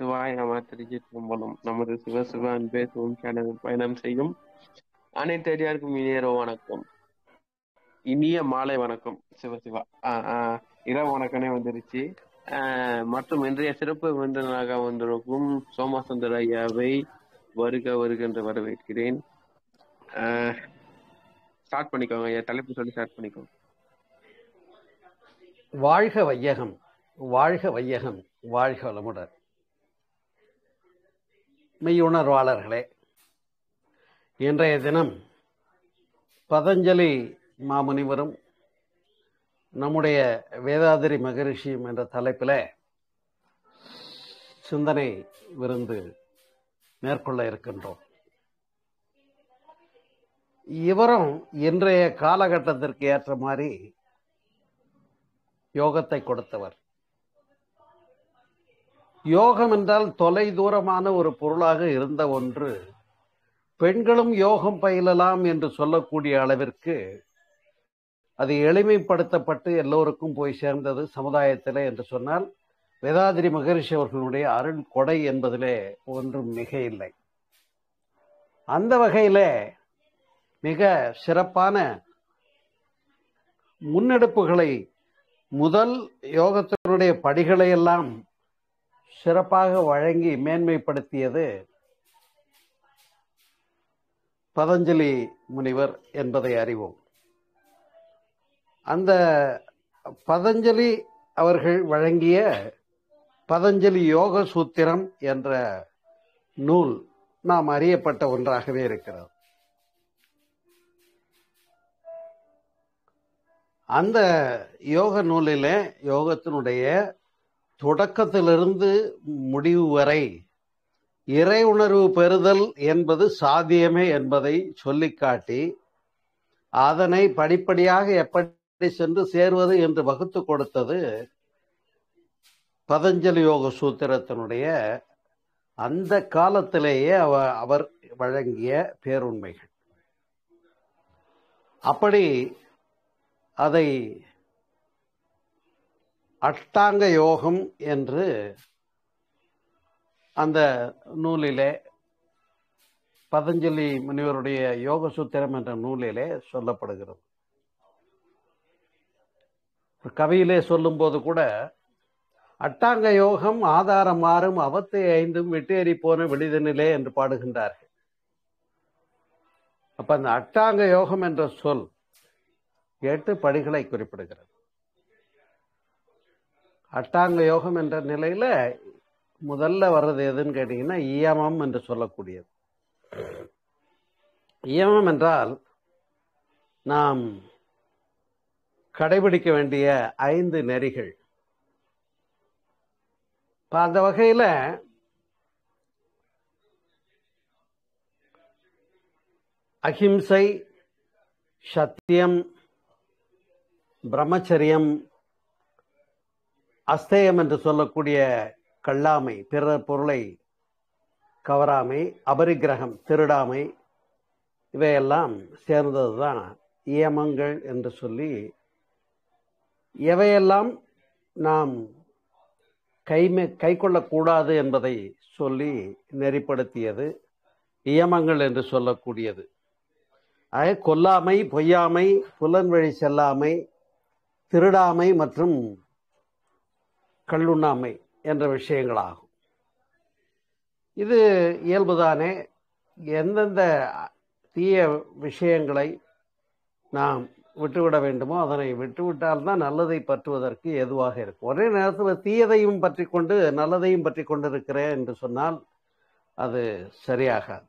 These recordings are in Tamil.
சிவாய் நம திருச்சிற்றம்பலம் நமது சிவ சிவ அன்பே சிவம் பயணம் செய்யும் அனைத்து அடியாருக்கும் இனியரோ வணக்கம் இனிய மாலை வணக்கம் சிவ சிவா இரவு வணக்கமே வந்துருச்சு மற்றும் இன்றைய சிறப்பு விருந்தினராக வந்திருக்கும் சோமசுந்தர ஐயாவை வருக வருக என்று வரவேற்கிறேன் ஸ்டார்ட் பண்ணிக்கோங்க ஐயா தலைப்பு சொல்லி ஸ்டார்ட் பண்ணிக்கோங்க வாழ்க வையகம் வாழ்க வையகம் வாழ்க வளமுடன் மெய்யுணர்வாளர்களே இன்றைய தினம் பதஞ்சலி மாமுனிவரும் நம்முடைய வேதாதிரி மகரிஷியும் என்ற தலைப்பில் சிந்தனை விருந்து மேற்கொள்ள இருக்கின்றோம் இவரும் இன்றைய காலகட்டத்திற்கு ஏற்ற மாதிரி யோகத்தை கொடுத்தவர் யோகம் என்றால் தொலை தூரமான ஒரு பொருளாக இருந்த ஒன்று பெண்களும் யோகம் பயிலலாம் என்று சொல்லக்கூடிய அளவிற்கு அது எளிமைப்படுத்தப்பட்டு எல்லோருக்கும் போய் சேர்ந்தது சமுதாயத்தில் என்று சொன்னால் வேதாதிரி மகரிஷி அவர்களுடைய அருள் கொடை என்பதிலே ஒன்றும் மிக இல்லை அந்த வகையில் மிக சிறப்பான முன்னெடுப்புகளை முதல் யோகத்தினுடைய படிகளை எல்லாம் சிறப்பாக வழங்கி மேன்மைப்படுத்தியது பதஞ்சலி முனிவர் என்பதை அறிவோம் அந்த பதஞ்சலி அவர்கள் வழங்கிய பதஞ்சலி யோக சூத்திரம் என்ற நூல் நாம் அறியப்பட்ட ஒன்றாகவே இருக்கிறது அந்த யோக நூலிலே யோகத்தினுடைய தொடக்கத்திலிருந்து முடிவு வரை இறை உணர்வு பெறுதல் என்பது சாத்தியமே என்பதை சொல்லிக்காட்டி அதனை படிப்படியாக எப்படி சென்று சேர்வது என்று வகுத்து கொடுத்தது பதஞ்சலி யோக சூத்திரத்தினுடைய அந்த காலத்திலேயே அவர் வழங்கிய பேருண்மைகள் அப்படி அதை அஷ்டாங்க யோகம் என்று அந்த நூலிலே பதஞ்சலி முனிவருடைய யோக சூத்திரம் என்ற நூலிலே சொல்லப்படுகிறது கவியிலே சொல்லும்போது கூட அட்டாங்க யோகம் ஆதாரம் மாறும் அவத்தை ஐந்தும் வெட்டேறி போன வெளிதனிலே என்று பாடுகின்றார்கள் அப்ப அந்த அட்டாங்க யோகம் என்ற சொல் எட்டு படிகளை குறிப்பிடுகிறது அட்டாங்க யோகம் என்ற நிலையில் முதல்ல வர்றது எதுன்னு கேட்டிங்கன்னா இயமம் என்று சொல்லக்கூடியது இயமம் என்றால் நாம் கடைபிடிக்க வேண்டிய ஐந்து நெறிகள் இப்போ அந்த வகையில் அஹிம்சை சத்தியம் பிரம்மச்சரியம் அஸ்தேயம் என்று சொல்லக்கூடிய கல்லாமை பிற பொருளை கவராமை அபரிக்கிரகம் திருடாமை இவையெல்லாம் சேர்ந்தது தான் ஏமங்கள் என்று சொல்லி எவையெல்லாம் நாம் கைமே கை கொள்ளக்கூடாது என்பதை சொல்லி நெறிப்படுத்தியது இயமங்கள் என்று சொல்லக்கூடியது ஆக கொல்லாமை பொய்யாமை புலன் வழி செல்லாமை திருடாமை மற்றும் கல்லுண்ணாமை என்ற விஷயங்களாகும் இது இயல்புதானே எந்தெந்த தீய விஷயங்களை நாம் விட்டுவிட வேண்டுமோ அதனை விட்டுவிட்டால்தான் நல்லதை பற்றுவதற்கு எதுவாக இருக்கும் ஒரே நேரத்தில் தீயதையும் பற்றி கொண்டு நல்லதையும் பற்றி கொண்டிருக்கிறேன் இருக்கிறேன் என்று சொன்னால் அது சரியாகாது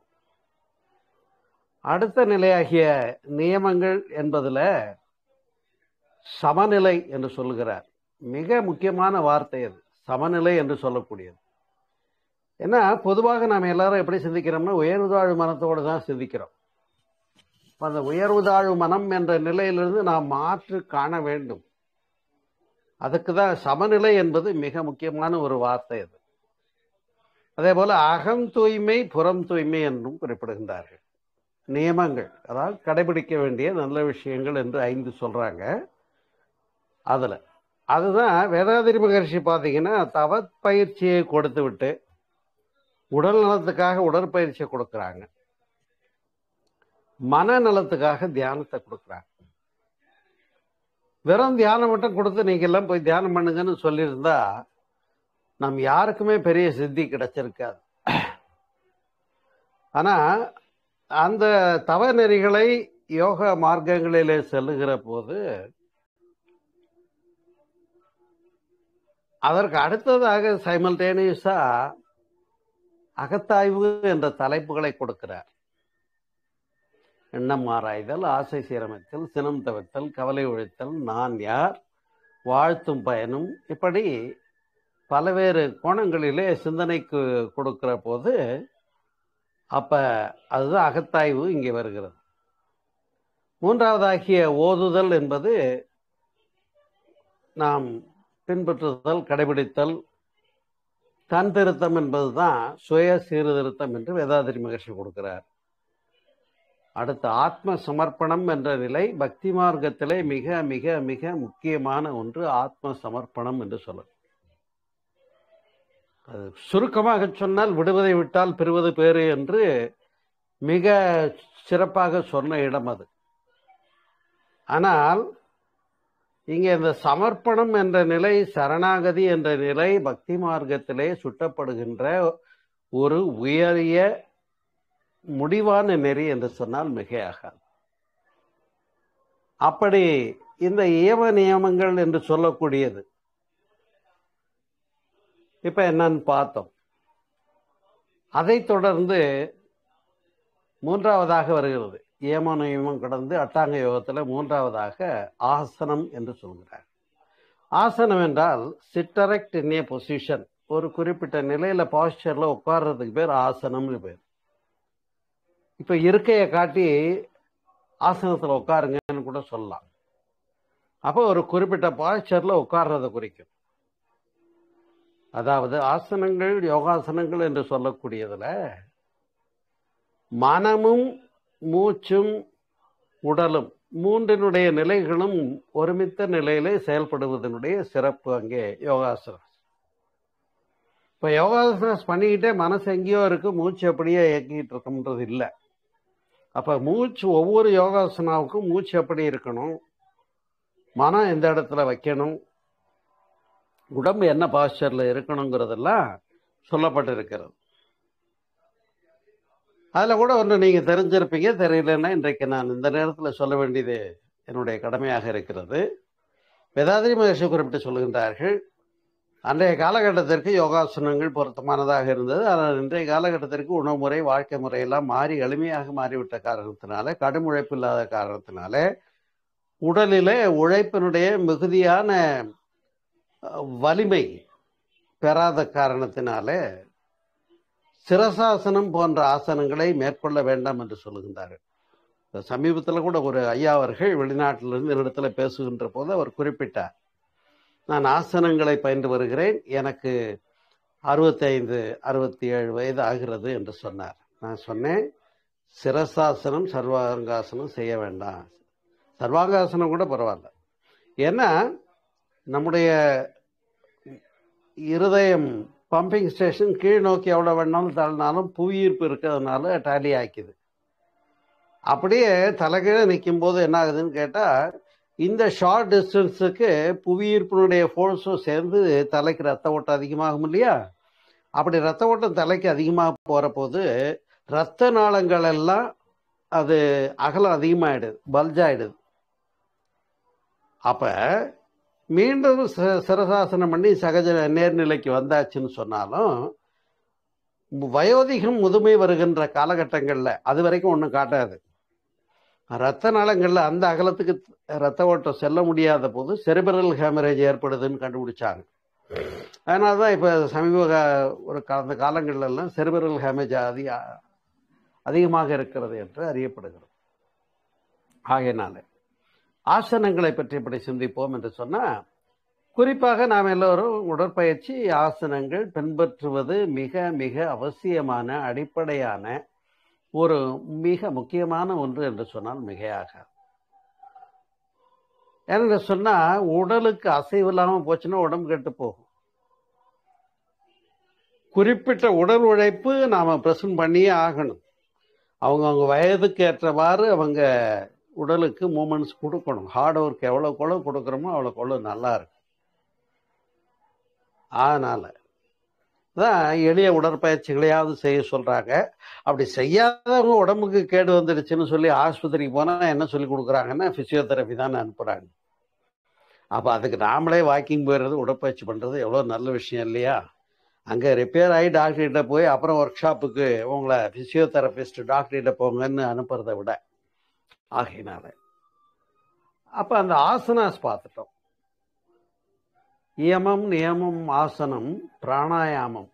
அடுத்த நிலையாகிய நியமங்கள் என்பதில் சமநிலை என்று சொல்கிறார் மிக முக்கியமான வார்த்தை அது சமநிலை என்று சொல்லக்கூடியது ஏன்னா பொதுவாக நாம் எல்லாரும் எப்படி சிந்திக்கிறோம்னா உயர்வு தாழ்வு மனத்தோடு தான் சிந்திக்கிறோம் அந்த உயர்வு தாழ்வு மனம் என்ற நிலையிலிருந்து நாம் மாற்று காண வேண்டும் அதுக்கு தான் சமநிலை என்பது மிக முக்கியமான ஒரு வார்த்தை அது அதே போல் அகம் தூய்மை புறம் தூய்மை என்றும் குறிப்பிடுகின்றார்கள் நியமங்கள் அதாவது கடைபிடிக்க வேண்டிய நல்ல விஷயங்கள் என்று ஐந்து சொல்கிறாங்க அதில் அதுதான் வேதாதிரி மகர்ஷி பார்த்தீங்கன்னா தவத் பயிற்சியை கொடுத்து விட்டு உடல் நலத்துக்காக உடற்பயிற்சியை கொடுக்குறாங்க மன நலத்துக்காக தியானத்தை கொடுக்குறாங்க வெறும் தியானம் மட்டும் கொடுத்து நீங்க எல்லாம் போய் தியானம் பண்ணுங்கன்னு சொல்லியிருந்தா நம் யாருக்குமே பெரிய சித்தி கிடைச்சிருக்காது ஆனால் அந்த தவ நெறிகளை யோகா மார்க்கங்களிலே செல்லுகிற போது அதற்கு அடுத்ததாக சைமல்டேனியஸா அகத்தாய்வு என்ற தலைப்புகளை கொடுக்கிறார் எண்ணம் ஆராய்தல் ஆசை சீரமைத்தல் சினம் தவிர்த்தல் கவலை ஒழித்தல் நான் யார் வாழ்த்தும் பயனும் இப்படி பல்வேறு கோணங்களிலே சிந்தனைக்கு கொடுக்கிற போது அப்போ அதுதான் அகத்தாய்வு இங்கே வருகிறது மூன்றாவதாகிய ஓதுதல் என்பது நாம் பின்பற்றுதல் கடைபிடித்தல் தன் திருத்தம் என்பதுதான் சுய சீர்திருத்தம் என்று வேதாதிரி மகர்ஷி கொடுக்கிறார் அடுத்து ஆத்ம சமர்ப்பணம் என்ற நிலை பக்தி மார்க்கத்திலே மிக மிக மிக முக்கியமான ஒன்று ஆத்ம சமர்ப்பணம் என்று சொல்ல அது சுருக்கமாக சொன்னால் விடுவதை விட்டால் பெறுவது பேறு என்று மிக சிறப்பாக சொன்ன இடம் அது ஆனால் இங்கே இந்த சமர்ப்பணம் என்ற நிலை சரணாகதி என்ற நிலை பக்தி மார்க்கத்திலே சுட்டப்படுகின்ற ஒரு உயரிய முடிவான நெறி என்று சொன்னால் மிகையாகாது அப்படி இந்த ஏவ நியமங்கள் என்று சொல்லக்கூடியது இப்ப என்னன்னு பார்த்தோம் அதை தொடர்ந்து மூன்றாவதாக வருகிறது ஏமானயமும் கடந்து அட்டாங்க யோகத்தில் மூன்றாவதாக ஆசனம் என்று சொல்கிறார் ஆசனம் என்றால் சிட்டரக்ட் இன் ஏ பொசிஷன் ஒரு குறிப்பிட்ட நிலையில் பாஸ்டரில் உட்கார்றதுக்கு பேர் ஆசனம்னு பேர் இப்போ இருக்கையை காட்டி ஆசனத்தில் உட்காருங்கன்னு கூட சொல்லலாம் அப்போ ஒரு குறிப்பிட்ட பாஸ்டரில் உட்கார்றதை குறிக்கும் அதாவது ஆசனங்கள் யோகாசனங்கள் என்று சொல்லக்கூடியதில் மனமும் மூச்சும் உடலும் மூன்றினுடைய நிலைகளும் ஒருமித்த நிலையிலே செயல்படுவதனுடைய சிறப்பு அங்கே யோகாசனம் இப்போ யோகாசனம் பண்ணிக்கிட்டே மனசு எங்கேயோ இருக்குது மூச்சு அப்படியே இயக்கிட்டு இருக்கோன்றது இல்லை அப்போ மூச்சு ஒவ்வொரு யோகாசனாவுக்கும் மூச்சு எப்படி இருக்கணும் மனம் எந்த இடத்துல வைக்கணும் உடம்பு என்ன பாஸ்டரில் இருக்கணுங்கிறதெல்லாம் சொல்லப்பட்டிருக்கிறது அதில் கூட ஒன்று நீங்கள் தெரிஞ்சிருப்பீங்க தெரியலன்னா இன்றைக்கு நான் இந்த நேரத்தில் சொல்ல வேண்டியது என்னுடைய கடமையாக இருக்கிறது வேதாதிரி மகர்ஷி குறிப்பிட்டு சொல்கின்றார்கள் அன்றைய காலகட்டத்திற்கு யோகாசனங்கள் பொருத்தமானதாக இருந்தது ஆனால் இன்றைய காலகட்டத்திற்கு உணவு முறை வாழ்க்கை முறையெல்லாம் மாறி எளிமையாக மாறிவிட்ட காரணத்தினால கடும் உழைப்பு இல்லாத காரணத்தினால உடலிலே உழைப்பினுடைய மிகுதியான வலிமை பெறாத காரணத்தினாலே சிரசாசனம் போன்ற ஆசனங்களை மேற்கொள்ள வேண்டாம் என்று சொல்லுகின்றார்கள் சமீபத்தில் கூட ஒரு ஐயா அவர்கள் வெளிநாட்டிலிருந்து இடத்துல பேசுகின்ற போது அவர் குறிப்பிட்டார் நான் ஆசனங்களை பயின்று வருகிறேன் எனக்கு அறுபத்தைந்து அறுபத்தி ஏழு வயது ஆகிறது என்று சொன்னார் நான் சொன்னேன் சிரசாசனம் சர்வாங்காசனம் செய்ய வேண்டாம் சர்வாங்காசனம் கூட பரவாயில்ல ஏன்னா நம்முடைய இருதயம் பம்பிங் ஸ்டேஷன் கீழ் நோக்கி எவ்வளோ வேணாலும் தள்ளினாலும் புவியீர்ப்பு இருக்கிறதுனால டேலி ஆக்கிது அப்படியே தலைகீழே நிற்கும் போது என்ன ஆகுதுன்னு கேட்டால் இந்த ஷார்ட் டிஸ்டன்ஸுக்கு புவியீர்ப்பினுடைய ஃபோர்ஸும் சேர்ந்து தலைக்கு ரத்த ஓட்டம் அதிகமாகும் இல்லையா அப்படி ரத்த ஓட்டம் தலைக்கு அதிகமாக போகிற போது ரத்த நாளங்கள் எல்லாம் அது அகலம் அதிகமாகிடுது பல்ஜாயிடுது அப்போ மீண்டும் ச சிரசாசனம் பண்ணி சகஜ நேர்நிலைக்கு வந்தாச்சுன்னு சொன்னாலும் வயோதிகம் முதுமை வருகின்ற காலகட்டங்களில் அது வரைக்கும் ஒன்றும் காட்டாது ரத்த நலங்களில் அந்த அகலத்துக்கு ரத்த ஓட்டம் செல்ல முடியாத போது செரிபரல் ஹேமரேஜ் ஏற்படுதுன்னு கண்டுபிடிச்சாங்க அதனால தான் இப்போ சமீப ஒரு கடந்த காலங்களிலெல்லாம் செரிபரல் ஹேமேஜ் அதிக அதிகமாக இருக்கிறது என்று அறியப்படுகிறது ஆகையினாலே ஆசனங்களை பற்றி இப்படி சிந்திப்போம் என்று சொன்னால் குறிப்பாக நாம் எல்லோரும் உடற்பயிற்சி ஆசனங்கள் பின்பற்றுவது மிக மிக அவசியமான அடிப்படையான ஒரு மிக முக்கியமான ஒன்று என்று சொன்னால் மிகையாக என்று சொன்னால் உடலுக்கு அசைவு இல்லாமல் போச்சுன்னா உடம்பு கெட்டு போகும் குறிப்பிட்ட உடல் உழைப்பு நாம் ப்ரெசன்ட் பண்ணியே ஆகணும் அவங்கவுங்க வயதுக்கு ஏற்றவாறு அவங்க உடலுக்கு மூமெண்ட்ஸ் கொடுக்கணும் ஹார்ட் ஒர்க் எவ்வளோ எவ்வளோ கொடுக்குறோமோ அவ்வளோ எவ்வளோ நல்லா இருக்கும் அதனால் தான் எளிய உடற்பயிற்சிகளையாவது செய்ய சொல்கிறாங்க அப்படி செய்யாதவங்க உடம்புக்கு கேடு வந்துடுச்சுன்னு சொல்லி ஆஸ்பத்திரிக்கு போனால் என்ன சொல்லி கொடுக்குறாங்கன்னா ஃபிசியோதெரபி தான் அனுப்புகிறாங்க அப்போ அதுக்கு நாமளே வாக்கிங் போயிடுறது உடற்பயிற்சி பண்ணுறது எவ்வளோ நல்ல விஷயம் இல்லையா அங்கே ரிப்பேர் ஆகி டாக்டர்கிட்ட போய் அப்புறம் ஒர்க் ஷாப்புக்கு உங்களை ஃபிசியோதெரபிஸ்ட் டாக்டர்கிட்ட போங்கன்னு அனுப்புறதை விட ஆகையினால அப்ப அந்த ஆசனாஸ் பார்த்துட்டோம் இயமம் நியமம் ஆசனம் பிராணாயாமம்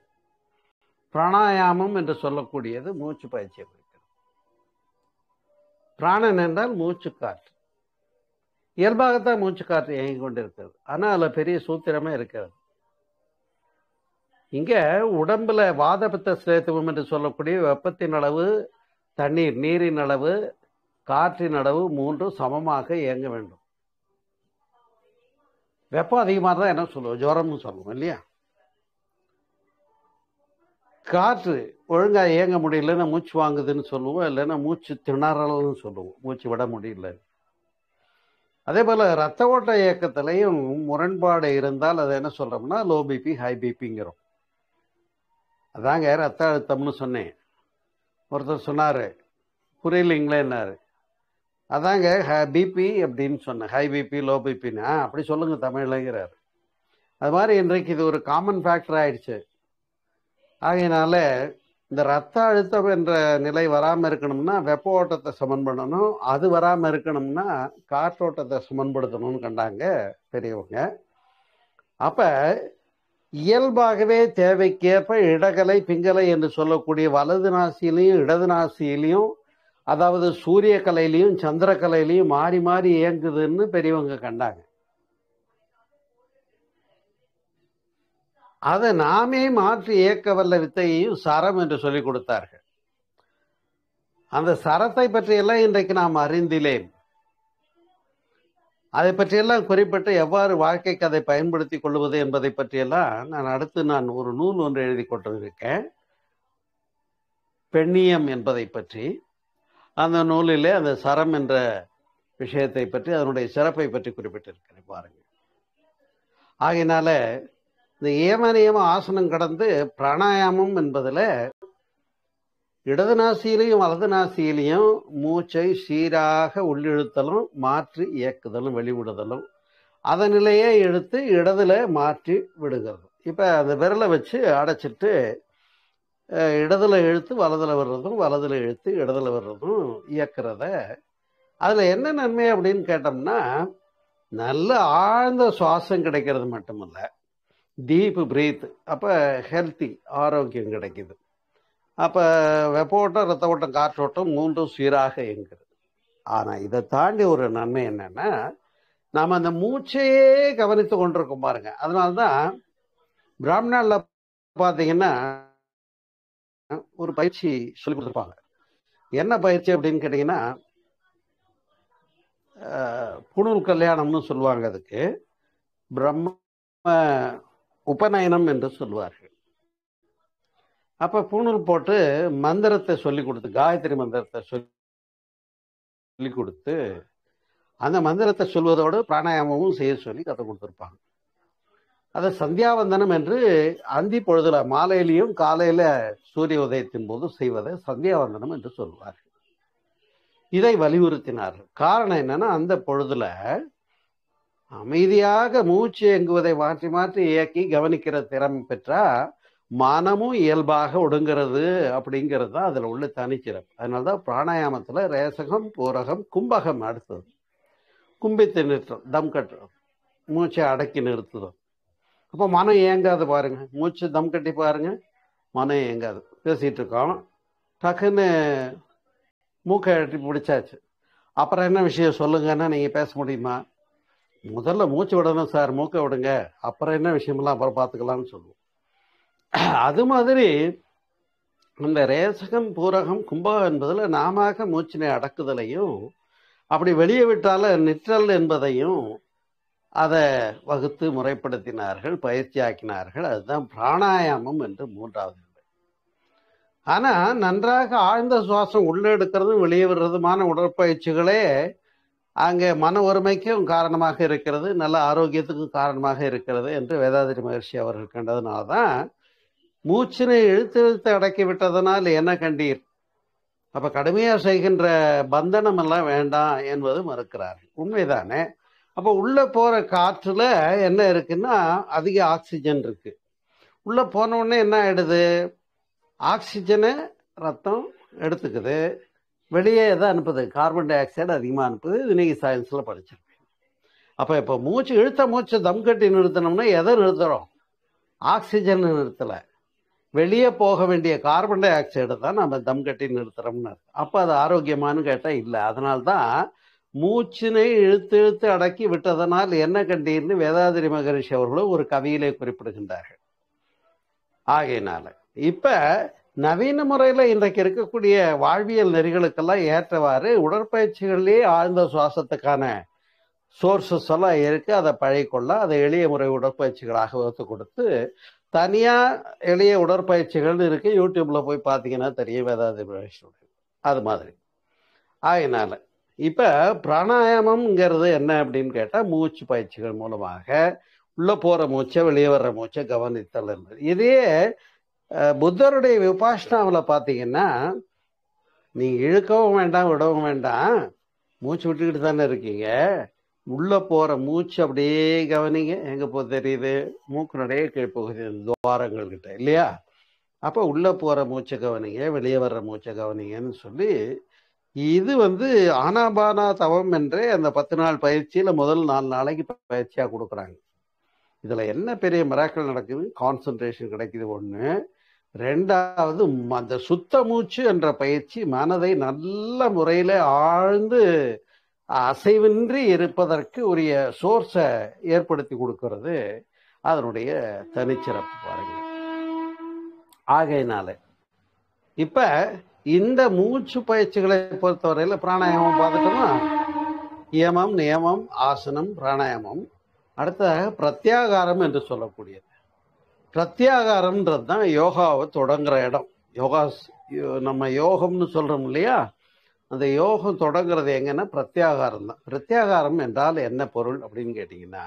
பிராணாயாமம் என்று சொல்லக்கூடியது மூச்சு பயிற்சியை குறிக்கிறது பிராணன் என்றால் மூச்சு காற்று இயல்பாகத்தான் மூச்சு காற்று இயங்கிக் கொண்டிருக்கிறது ஆனால் அதில் பெரிய சூத்திரமே இருக்கிறது இங்க உடம்புல வாதபத்த சேத்துவம் என்று சொல்லக்கூடிய வெப்பத்தின் அளவு தண்ணீர் நீரின் அளவு காற்றின் அளவு மூன்று சமமாக இயங்க வேண்டும் வெப்பம் அதிகமாக தான் என்ன சொல்லுவோம் ஜுரம்னு சொல்லுவோம் இல்லையா காற்று ஒழுங்காக இயங்க முடியலன்னா மூச்சு வாங்குதுன்னு சொல்லுவோம் இல்லைன்னா மூச்சு திணறல்னு சொல்லுவோம் மூச்சு விட முடியல அதே போல் ரத்த ஓட்ட இயக்கத்துலேயும் முரண்பாடு இருந்தால் அதை என்ன சொல்கிறோம்னா லோ பிபி ஹை பிபிங்கிறோம் அதாங்க ரத்த அழுத்தம்னு சொன்னேன் ஒருத்தர் சொன்னார் புரியலைங்களேன்னாரு அதாங்க பிபி அப்படின்னு சொன்னேன் ஹை பிபி லோ பிபின்னு அப்படி சொல்லுங்க தமிழ்லங்கிறார் அது மாதிரி இன்றைக்கு இது ஒரு காமன் ஃபேக்டர் ஆயிடுச்சு ஆகையினால இந்த ரத்த அழுத்தம் என்ற நிலை வராமல் இருக்கணும்னா வெப்ப ஓட்டத்தை சமன் பண்ணணும் அது வராமல் இருக்கணும்னா காற்றோட்டத்தை சமன்படுத்தணும்னு கண்டாங்க பெரியவங்க அப்போ இயல்பாகவே தேவைக்கேற்ப இடகலை பிங்கலை என்று சொல்லக்கூடிய வலது நாசியிலையும் இடது நாசியிலையும் அதாவது சூரிய கலையிலையும் சந்திர கலையிலையும் மாறி மாறி இயங்குதுன்னு பெரியவங்க கண்டாங்க அதை நாமே மாற்றி இயக்க வல்ல வித்தையையும் சரம் என்று சொல்லிக் கொடுத்தார்கள் அந்த சரத்தை பற்றியெல்லாம் இன்றைக்கு நாம் அறிந்திலேன் அதை பற்றியெல்லாம் குறிப்பிட்டு எவ்வாறு வாழ்க்கைக்கு அதை பயன்படுத்தி கொள்வது என்பதை பற்றியெல்லாம் நான் அடுத்து நான் ஒரு நூல் ஒன்று எழுதி கொண்டிருக்கேன் பெண்ணியம் என்பதை பற்றி அந்த நூலிலே அந்த சரம் என்ற விஷயத்தை பற்றி அதனுடைய சிறப்பை பற்றி குறிப்பிட்டிருக்கிறேன் பாருங்கள் ஆகையினால இந்த ஏமனியம ஆசனம் கடந்து பிராணாயாமம் என்பதில் இடது நாசியிலையும் வலது நாசியிலையும் மூச்சை சீராக உள்ளிழுத்தலும் மாற்றி இயக்குதலும் வெளிவிடுதலும் அதனிலேயே இழுத்து இடதுல மாற்றி விடுகிறது இப்போ அந்த விரலை வச்சு அடைச்சிட்டு இடதுல இழுத்து வலதுல வர்றதும் வலதுல இழுத்து இடதுல வர்றதும் இயக்கிறத அதில் என்ன நன்மை அப்படின்னு கேட்டோம்னா நல்ல ஆழ்ந்த சுவாசம் கிடைக்கிறது மட்டுமல்ல டீப் பிரீத் அப்போ ஹெல்த்தி ஆரோக்கியம் கிடைக்குது அப்போ வெப்ப ஓட்டம் ரத்த ஓட்டம் காற்றோட்டம் மூன்றும் சீராக இயங்குது ஆனால் இதை தாண்டி ஒரு நன்மை என்னென்னா நாம் அந்த மூச்சையே கவனித்து கொண்டிருக்கோம் பாருங்க தான் பிராமணாவில் பார்த்தீங்கன்னா ஒரு பயிற்சி சொல்லி கொடுத்துருப்பாங்க என்ன பயிற்சி அப்படின்னு கேட்டிங்கன்னா புனூர் கல்யாணம்னு சொல்லுவாங்க அதுக்கு பிரம்ம உபநயனம் என்று சொல்லுவார்கள் அப்போ பூணூல் போட்டு மந்திரத்தை சொல்லி கொடுத்து காயத்ரி மந்திரத்தை சொல்லி கொடுத்து அந்த மந்திரத்தை சொல்வதோடு பிராணாயாமமும் செய்ய சொல்லி கற்றுக் கொடுத்துருப்பாங்க அதை சந்தியாவந்தனம் என்று அந்தி பொழுதுல மாலையிலையும் காலையில சூரிய உதயத்தின் போது செய்வதை சந்தியாவந்தனம் என்று சொல்வார்கள் இதை வலியுறுத்தினார்கள் காரணம் என்னன்னா அந்த பொழுதுல அமைதியாக மூச்சு எங்குவதை மாற்றி மாற்றி இயக்கி கவனிக்கிற திறமை பெற்றா மனமும் இயல்பாக ஒடுங்கிறது அப்படிங்கிறது தான் அதில் உள்ள தனிச்சிறப்பு அதனால்தான் பிராணாயாமத்தில் ரேசகம் பூரகம் கும்பகம் அடுத்தது கும்பித்து நிறுத்தம் தம் கட்டுறோம் மூச்சை அடக்கி நிறுத்துதல் அப்போ மனம் ஏங்காது பாருங்க மூச்சு தம் கட்டி பாருங்க மனம் ஏங்காது பேசிகிட்டு இருக்கோம் டக்குன்னு மூக்கை எட்டி பிடிச்சாச்சு அப்புறம் என்ன விஷயம் சொல்லுங்கன்னா நீங்கள் பேச முடியுமா முதல்ல மூச்சு விடணும் சார் மூக்கை விடுங்க அப்புறம் என்ன விஷயமெல்லாம் அப்புறம் பார்த்துக்கலாம்னு சொல்லுவோம் அது மாதிரி இந்த ரேசகம் பூரகம் கும்பகம் என்பதில் நாம மூச்சினை அடக்குதலையும் அப்படி வெளியே விட்டால நிற்றல் என்பதையும் அதை வகுத்து முறைப்படுத்தினார்கள் பயிற்சியாக்கினார்கள் அதுதான் பிராணாயாமம் என்று மூன்றாவது ஆனா நன்றாக ஆழ்ந்த சுவாசம் உள்ளே எடுக்கிறதும் வெளியே விடுறதுமான உடற்பயிற்சிகளே அங்கே மன ஒருமைக்கும் காரணமாக இருக்கிறது நல்ல ஆரோக்கியத்துக்கும் காரணமாக இருக்கிறது என்று வேதாதிரி மகிழ்ச்சி அவர்கள் கண்டதுனால தான் மூச்சினை இழுத்து இழுத்து அடக்கி விட்டதனால் என்ன கண்டீர் அப்போ கடுமையாக செய்கின்ற பந்தனம் எல்லாம் வேண்டாம் என்பது மறுக்கிறார் உண்மைதானே அப்போ உள்ளே போகிற காற்றில் என்ன இருக்குன்னா அதிக ஆக்சிஜன் இருக்குது உள்ளே போனவுடனே என்ன ஆகிடுது ஆக்சிஜனை ரத்தம் எடுத்துக்குது வெளியே எதை அனுப்புது கார்பன் டை ஆக்சைடு அதிகமாக அனுப்புது இன்னைக்கு சயின்ஸில் படிச்சிருப்பீங்க அப்போ இப்போ மூச்சு இழுத்த மூச்சு தம் கட்டி நிறுத்தினோம்னா எதை நிறுத்துகிறோம் ஆக்சிஜன் நிறுத்தலை வெளியே போக வேண்டிய கார்பன் டை ஆக்சைடு தான் நம்ம தம் கட்டி நிறுத்துகிறோம்னு அப்போ அது ஆரோக்கியமானு கேட்டால் இல்லை அதனால்தான் மூச்சினை இழுத்தெழுத்து அடக்கி விட்டதனால் என்ன கண்டீர்னு வேதாதிரி மகரிஷி அவர்களும் ஒரு கவியிலே குறிப்பிடுகின்றார்கள் ஆகையினால இப்ப நவீன முறையில் இன்றைக்கு இருக்கக்கூடிய வாழ்வியல் நெறிகளுக்கெல்லாம் ஏற்றவாறு உடற்பயிற்சிகள்லேயே ஆழ்ந்த சுவாசத்துக்கான சோர்சஸ் எல்லாம் இருக்கு அதை பழகிக்கொள்ள அதை எளிய முறை உடற்பயிற்சிகளாக வகுத்து கொடுத்து தனியாக எளிய உடற்பயிற்சிகள் இருக்கு யூடியூப்ல போய் பார்த்தீங்கன்னா தெரியும் வேதாதிபதி அது மாதிரி ஆகினால இப்ப பிராணாயாமம்ங்கிறது என்ன அப்படின்னு கேட்டா மூச்சு பயிற்சிகள் மூலமாக உள்ள போற மூச்சை வெளியே வர்ற மூச்சை கவனித்தல் இதே புத்தருடைய விபாஷனாவில் பார்த்தீங்கன்னா நீங்க இழுக்கவும் வேண்டாம் விடவும் வேண்டாம் மூச்சு விட்டுக்கிட்டு தானே இருக்கீங்க உள்ள போற மூச்சு அப்படியே கவனிங்க எங்க போ தெரியுது மூக்கினுடைய கீழ்ப்பகுதி துவாரங்கள் கிட்ட இல்லையா அப்ப உள்ள போற மூச்சை கவனிங்க வெளியே வர்ற மூச்சை கவனிங்கன்னு சொல்லி இது வந்து ஆனாபானா தவம் என்றே அந்த பத்து நாள் பயிற்சியில் முதல் நாலு நாளைக்கு பயிற்சியாக கொடுக்குறாங்க இதில் என்ன பெரிய மிராக்கள் நடக்குது கான்சன்ட்ரேஷன் கிடைக்குது ஒன்று ரெண்டாவது அந்த சுத்த மூச்சு என்ற பயிற்சி மனதை நல்ல முறையில் ஆழ்ந்து அசைவின்றி இருப்பதற்கு உரிய சோர்ஸை ஏற்படுத்தி கொடுக்கறது அதனுடைய தனிச்சிறப்பு பாருங்கள் ஆகையினால இப்போ இந்த மூச்சு பயிற்சிகளை பொறுத்தவரையில பிராணாயாமம் பார்த்துட்டோம்னா யமம் நியமம் ஆசனம் பிராணாயாமம் அடுத்ததாக பிரத்யாகாரம் என்று சொல்லக்கூடியது பிரத்யாகாரம்ன்றது தான் யோகாவை தொடங்குற இடம் யோகா நம்ம யோகம்னு சொல்றோம் இல்லையா அந்த யோகம் தொடங்குறது எங்கன்னா பிரத்யாகாரம் தான் பிரத்யாகாரம் என்றால் என்ன பொருள் அப்படின்னு கேட்டிங்கன்னா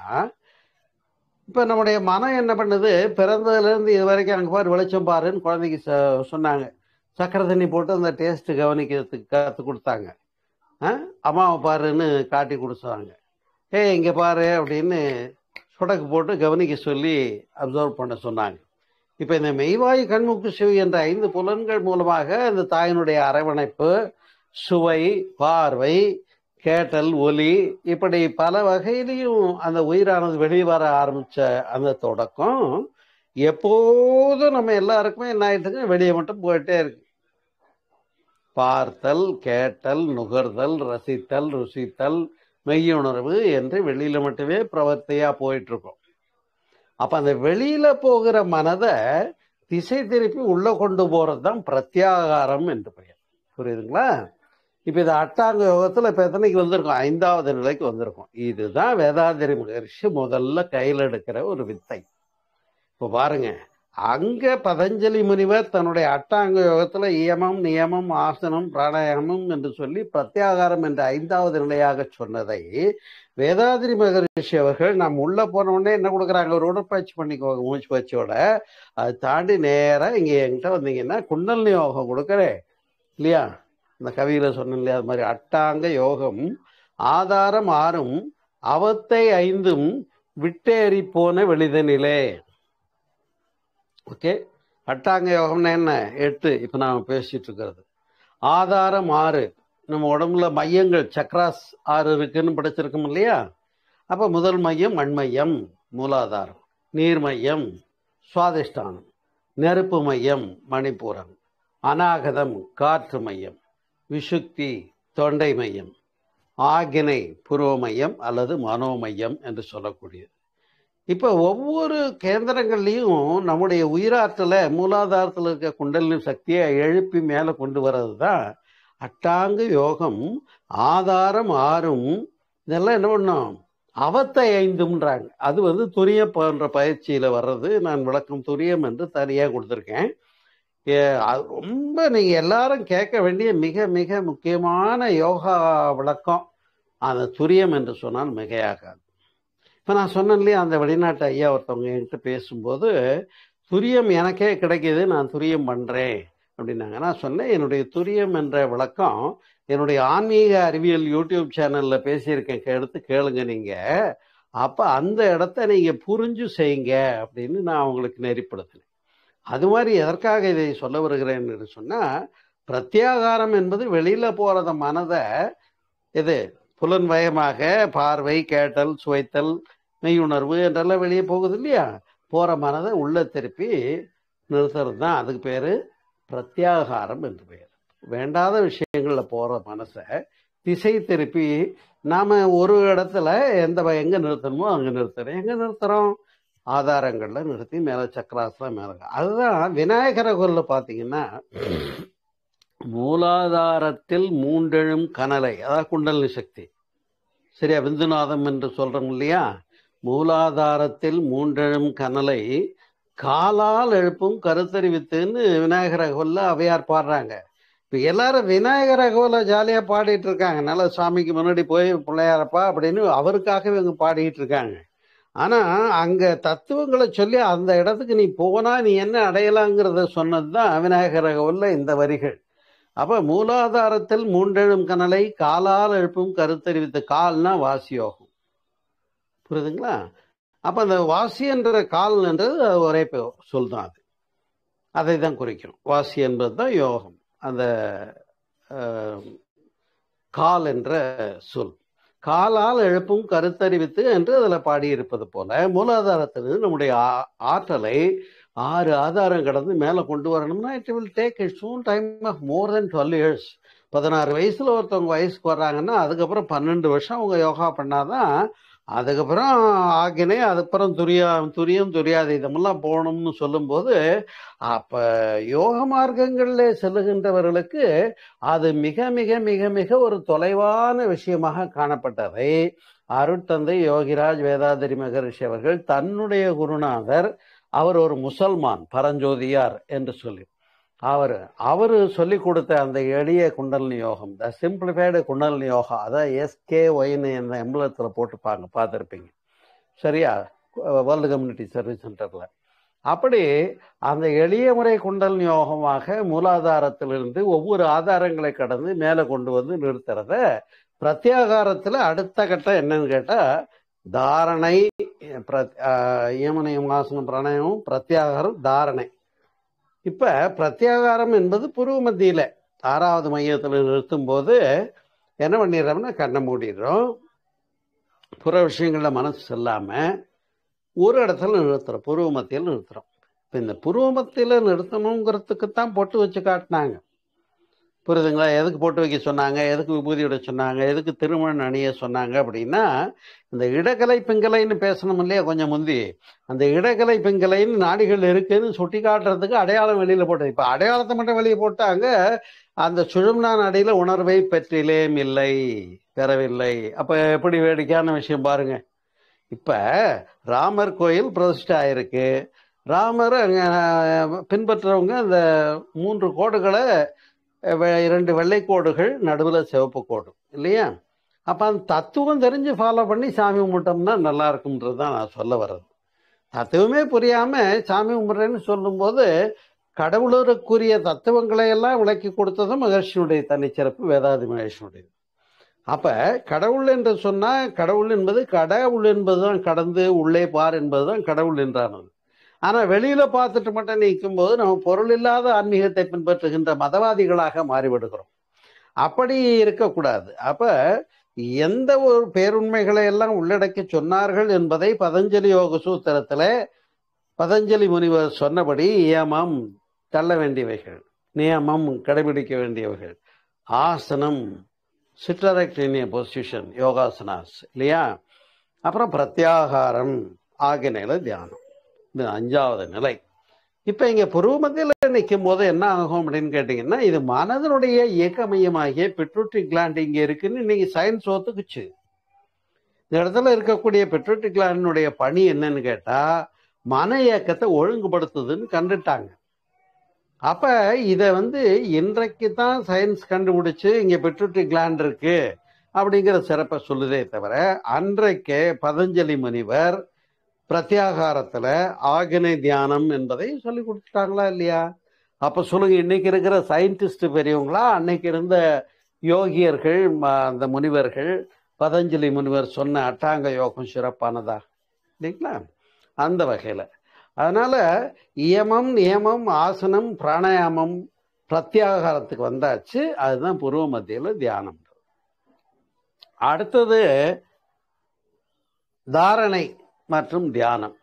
இப்போ நம்முடைய மனம் என்ன பண்ணுது பிறந்ததுலேருந்து இது வரைக்கும் அங்கே பாரு வெளிச்சம் பாருன்னு குழந்தைக்கு சொன்னாங்க சக்கரை தண்ணி போட்டு அந்த டேஸ்ட்டு கவனிக்கிறதுக்கு கற்றுக் கொடுத்தாங்க அம்மாவை பாருன்னு காட்டி கொடுத்தாங்க ஏ இங்கே பாரு அப்படின்னு சுடக்கு போட்டு கவனிக்க சொல்லி அப்சர்வ் பண்ண சொன்னாங்க இப்போ இந்த மெய்வாயு கண்முக்கு சிவி என்ற ஐந்து புலன்கள் மூலமாக இந்த தாயினுடைய அரவணைப்பு சுவை பார்வை கேட்டல் ஒலி இப்படி பல வகையிலையும் அந்த உயிரானது வெளிவர ஆரம்பித்த அந்த தொடக்கம் எப்போதும் நம்ம எல்லாருக்குமே என்ன ஆயிட்டு வெளியே மட்டும் போயிட்டே இருக்கு பார்த்தல் கேட்டல் நுகர்தல் ரசித்தல் ருசித்தல் மெய்யுணர்வு என்று வெளியில மட்டுமே பிரவர்த்தியா போயிட்டு இருக்கோம் அப்ப அந்த வெளியில போகிற மனதை திசை திருப்பி உள்ள கொண்டு போறதுதான் தான் பிரத்யாகாரம் என்று பெயர் புரியுதுங்களா இப்ப இது அட்டாங்க யோகத்துல இப்ப எத்தனைக்கு வந்திருக்கோம் ஐந்தாவது நிலைக்கு வந்திருக்கோம் இதுதான் வேதாதிரி மகர்ஷி முதல்ல கையில் எடுக்கிற ஒரு வித்தை இப்போ பாருங்க அங்க பதஞ்சலி முனிவர் தன்னுடைய அட்டாங்க யோகத்துல இயமம் நியமம் ஆசனம் பிராணாயாமம் என்று சொல்லி பிரத்யாகாரம் என்ற ஐந்தாவது நிலையாக சொன்னதை வேதாதிரி மகரிஷி அவர்கள் நாம் உள்ள போனோடனே என்ன கொடுக்குறாங்க ஒரு உடற்பயிற்சி பண்ணிக்கோங்க மூச்சு பயிற்சியோட அது தாண்டி நேராக இங்கே என்கிட்ட வந்தீங்கன்னா குண்டலினி யோகம் கொடுக்குறேன் இல்லையா இந்த கவியில சொன்ன இல்லையா அது மாதிரி அட்டாங்க யோகம் ஆதாரம் ஆறும் அவத்தை ஐந்தும் விட்டேறி போன வெளிதனிலே ஓகே அட்டாங்க யோகம்னா என்ன எட்டு இப்போ நாம் பேசிட்டு இருக்கிறது ஆதாரம் ஆறு நம்ம உடம்புல மையங்கள் சக்ராஸ் ஆறு இருக்குன்னு படிச்சிருக்கோம் இல்லையா அப்போ முதல் மையம் மண்மையம் மூலாதாரம் நீர் மையம் சுவாதிஷ்டானம் நெருப்பு மையம் மணிப்பூரம் அநாகதம் காற்று மையம் விசுக்தி தொண்டை மையம் ஆகினை மையம் அல்லது மனோமையம் என்று சொல்லக்கூடியது இப்போ ஒவ்வொரு கேந்திரங்கள்லையும் நம்முடைய உயிராற்றல மூலாதாரத்தில் இருக்க குண்டலினி சக்தியை எழுப்பி மேலே கொண்டு வர்றது தான் அட்டாங்க யோகம் ஆதாரம் ஆறும் இதெல்லாம் என்ன பண்ணும் அவத்தை ஐந்தும்ன்றாங்க அது வந்து துரிய போன்ற பயிற்சியில் வர்றது நான் விளக்கம் துரியம் என்று சரியாக கொடுத்துருக்கேன் ரொம்ப நீங்கள் எல்லாரும் கேட்க வேண்டிய மிக மிக முக்கியமான யோகா விளக்கம் அந்த துரியம் என்று சொன்னால் மிகையாகாது இப்போ நான் சொன்னேன் இல்லையா அந்த வெளிநாட்டு ஐயா ஒருத்தவங்க என்கிட்ட பேசும்போது துரியம் எனக்கே கிடைக்கிது நான் துரியம் பண்ணுறேன் அப்படின்னாங்க நான் சொன்னேன் என்னுடைய துரியம் என்ற விளக்கம் என்னுடைய ஆன்மீக அறிவியல் யூடியூப் சேனலில் பேசியிருக்கேன் எடுத்து கேளுங்க நீங்கள் அப்போ அந்த இடத்த நீங்கள் புரிஞ்சு செய்யுங்க அப்படின்னு நான் அவங்களுக்கு நெறிப்படுத்தினேன் அது மாதிரி எதற்காக இதை சொல்ல வருகிறேன்னு சொன்னால் பிரத்யாகாரம் என்பது வெளியில் போகிறத மனதை இது புலன்வயமாக பார்வை கேட்டல் சுவைத்தல் உணர்வு என்றெல்லாம் வெளியே போகுது இல்லையா போகிற மனதை உள்ளே திருப்பி நிறுத்துறது தான் அதுக்கு பேர் பிரத்யாகாரம் என்று பெயர் வேண்டாத விஷயங்களில் போகிற மனசை திசை திருப்பி நாம் ஒரு இடத்துல எந்த எங்கே நிறுத்தணுமோ அங்கே நிறுத்துறோம் எங்கே நிறுத்துகிறோம் ஆதாரங்களில் நிறுத்தி மேலே சக்கராசெலாம் மேலே அதுதான் விநாயகர குரலில் பார்த்தீங்கன்னா மூலாதாரத்தில் மூன்றெழும் கனலை அதாவது குண்டலினி சக்தி சரியா விந்துநாதம் என்று சொல்கிறோம் இல்லையா மூலாதாரத்தில் மூன்றெழும் கனலை காலால் எழுப்பும் கருத்தறிவித்துன்னு விநாயகர் அகவலில் அவையார் பாடுறாங்க இப்போ எல்லாரும் விநாயகர் அகவலை ஜாலியாக பாடிட்டு இருக்காங்க நல்ல சுவாமிக்கு முன்னாடி போய் பிள்ளையாரப்பா அப்படின்னு அவருக்காக இவங்க பாடிக்கிட்டு இருக்காங்க ஆனால் அங்கே தத்துவங்களை சொல்லி அந்த இடத்துக்கு நீ போனால் நீ என்ன அடையலாங்கிறத சொன்னது தான் விநாயகர் அகவலில் இந்த வரிகள் அப்போ மூலாதாரத்தில் மூன்றெழும் கனலை காலால் எழுப்பும் கருத்தறிவித்து கால்னா வாசியோகம் புரியுதுங்களா அப்போ அந்த வாசி என்ற கால்ன்றது ஒரே சொல் தான் அது அதை தான் குறிக்கும் வாசி என்பது தான் யோகம் அந்த கால் என்ற சொல் காலால் எழுப்பும் கருத்தறிவித்து என்று அதில் பாடியிருப்பது போல மூலாதாரத்திலிருந்து நம்முடைய ஆற்றலை ஆறு ஆதாரம் கடந்து மேலே கொண்டு வரணும்னா it will take its own time of more then twelve years பதினாறு வயசில் ஒருத்தவங்க வயசுக்கு வர்றாங்கன்னா அதுக்கப்புறம் பன்னெண்டு வருஷம் அவங்க யோகா பண்ணாதான் அதுக்கப்புறம் ஆக்கினே அதுக்கப்புறம் துரியா துரியம் துரியாதை இதமெல்லாம் போகணும்னு சொல்லும்போது அப்போ யோக மார்க்கங்களில் செல்லுகின்றவர்களுக்கு அது மிக மிக மிக மிக ஒரு தொலைவான விஷயமாக காணப்பட்டதை அருட்தந்தை யோகிராஜ் வேதாதிரி மகரிஷி அவர்கள் தன்னுடைய குருநாதர் அவர் ஒரு முசல்மான் பரஞ்சோதியார் என்று சொல்லி அவர் அவர் சொல்லி கொடுத்த அந்த எளிய குண்டலினி யோகம் த சிம்பிளிஃபைடு குண்டலினி யோகா அதான் எஸ்கே ஒயின்னு அந்த எம்பலத்தில் போட்டுப்பாங்க பார்த்துருப்பீங்க சரியா வேர்ல்டு கம்யூனிட்டி சர்வீஸ் சென்டரில் அப்படி அந்த எளிய முறை குண்டலினி யோகமாக மூலாதாரத்திலிருந்து ஒவ்வொரு ஆதாரங்களை கடந்து மேலே கொண்டு வந்து நிறுத்துறத பிரத்யாகாரத்தில் அடுத்த கட்டம் என்னன்னு கேட்டால் தாரணை பிர யமனையும் யமாசனம் பிரணயமும் பிரத்யாகாரம் தாரணை இப்ப பிரத்யாகாரம் என்பது புருவ மத்தியில ஆறாவது மையத்துல நிறுத்தும் போது என்ன பண்ணிடுறோம்னா கண்ணை மூடிடுறோம் புற விஷயங்கள்ல மனசு செல்லாம ஒரு இடத்துல நிறுத்துறோம் புருவ மத்தியில் நிறுத்துறோம் இப்போ இந்த புருவ மத்தியில் நிறுத்தணுங்கிறதுக்கு தான் பொட்டு வச்சு காட்டினாங்க புரிதுங்களா எதுக்கு போட்டு வைக்க சொன்னாங்க எதுக்கு விபூதி விட சொன்னாங்க எதுக்கு திருமணம் அணிய சொன்னாங்க அப்படின்னா இந்த இடக்கலை பிங்கலைன்னு பேசணும் இல்லையா கொஞ்சம் முந்தி அந்த இடக்கலை பிங்கலைன்னு நாடிகள் இருக்குன்னு சுட்டி காட்டுறதுக்கு அடையாளம் வெளியில் போட்டது இப்போ அடையாளத்தை மட்டும் வெளியே போட்டாங்க அந்த சுழும்னா நாடியில் உணர்வை பெற்றிலேயும் இல்லை பெறவில்லை அப்போ எப்படி வேடிக்கையான விஷயம் பாருங்க இப்போ ராமர் கோயில் பிரதிஷ்ட ஆயிருக்கு ராமர் பின்பற்றவங்க அந்த மூன்று கோடுகளை இரண்டு வெள்ளை கோடுகள் நடுவில் சிவப்பு கோடு இல்லையா அப்போ அந்த தத்துவம் தெரிஞ்சு ஃபாலோ பண்ணி சாமி கும்பிட்டோம்னா நல்லா இருக்கும்ன்றது தான் நான் சொல்ல வர்றது தத்துவமே புரியாமல் சாமி கும்பிட்றேன்னு சொல்லும்போது கடவுளருக்குரிய தத்துவங்களை எல்லாம் விளக்கி கொடுத்ததும் மகர்ஷியுடைய தனிச்சிறப்பு வேதாதி மகேஷனுடையது அப்போ கடவுள் என்று சொன்னால் கடவுள் என்பது கடவுள் என்பது தான் கடந்து உள்ளே பார் என்பது தான் கடவுள் என்றானது ஆனா வெளியில பார்த்துட்டு மட்டும் நிற்கும் போது நம்ம பொருள் இல்லாத ஆன்மீகத்தை பின்பற்றுகின்ற மதவாதிகளாக மாறிவிடுகிறோம் அப்படி இருக்கக்கூடாது அப்ப எந்த ஒரு பேருண்மைகளை எல்லாம் உள்ளடக்கி சொன்னார்கள் என்பதை பதஞ்சலி யோக சூத்திரத்துல பதஞ்சலி முனிவர் சொன்னபடி நியமம் தள்ள வேண்டியவைகள் நியமம் கடைபிடிக்க வேண்டியவைகள் ஆசனம் சிட்டரக்ட் இன் பொசிஷன் யோகாசனாஸ் இல்லையா அப்புறம் பிரத்யாகாரம் ஆகிய நிலை தியானம் இது அஞ்சாவது நிலை இப்போ இங்கே புருவ நிற்கும் போது என்ன ஆகும் அப்படின்னு கேட்டிங்கன்னா இது மனதனுடைய இயக்க மையமாகிய பெட்ரோட்டிக் கிளாண்ட் இங்கே இருக்குன்னு இன்னைக்கு சயின்ஸ் ஒத்துக்குச்சு இந்த இடத்துல இருக்கக்கூடிய பெட்ரோட்டி கிளாண்டினுடைய பணி என்னன்னு கேட்டால் மன இயக்கத்தை ஒழுங்குபடுத்துதுன்னு கண்டுட்டாங்க அப்ப இதை வந்து இன்றைக்கு தான் சயின்ஸ் கண்டுபிடிச்சு இங்க பெட்ரோட்டிக் கிளாண்ட் இருக்கு அப்படிங்கிற சிறப்பை சொல்லுதே தவிர அன்றைக்கே பதஞ்சலி முனிவர் பிரத்யாகாரத்துல ஆகினை தியானம் என்பதை சொல்லி கொடுத்துட்டாங்களா இல்லையா அப்ப சொல்லுங்க இன்னைக்கு இருக்கிற சயின்டிஸ்ட் பெரியவங்களா அன்னைக்கு இருந்த யோகியர்கள் அந்த முனிவர்கள் பதஞ்சலி முனிவர் சொன்ன அட்டாங்க யோகம் சிறப்பானதா இல்லைங்களா அந்த வகையில் அதனால இயமம் நியமம் ஆசனம் பிராணாயாமம் பிரத்யாகாரத்துக்கு வந்தாச்சு அதுதான் பூர்வ மத்தியில் தியானம் அடுத்தது தாரணை மற்றும் தியானம்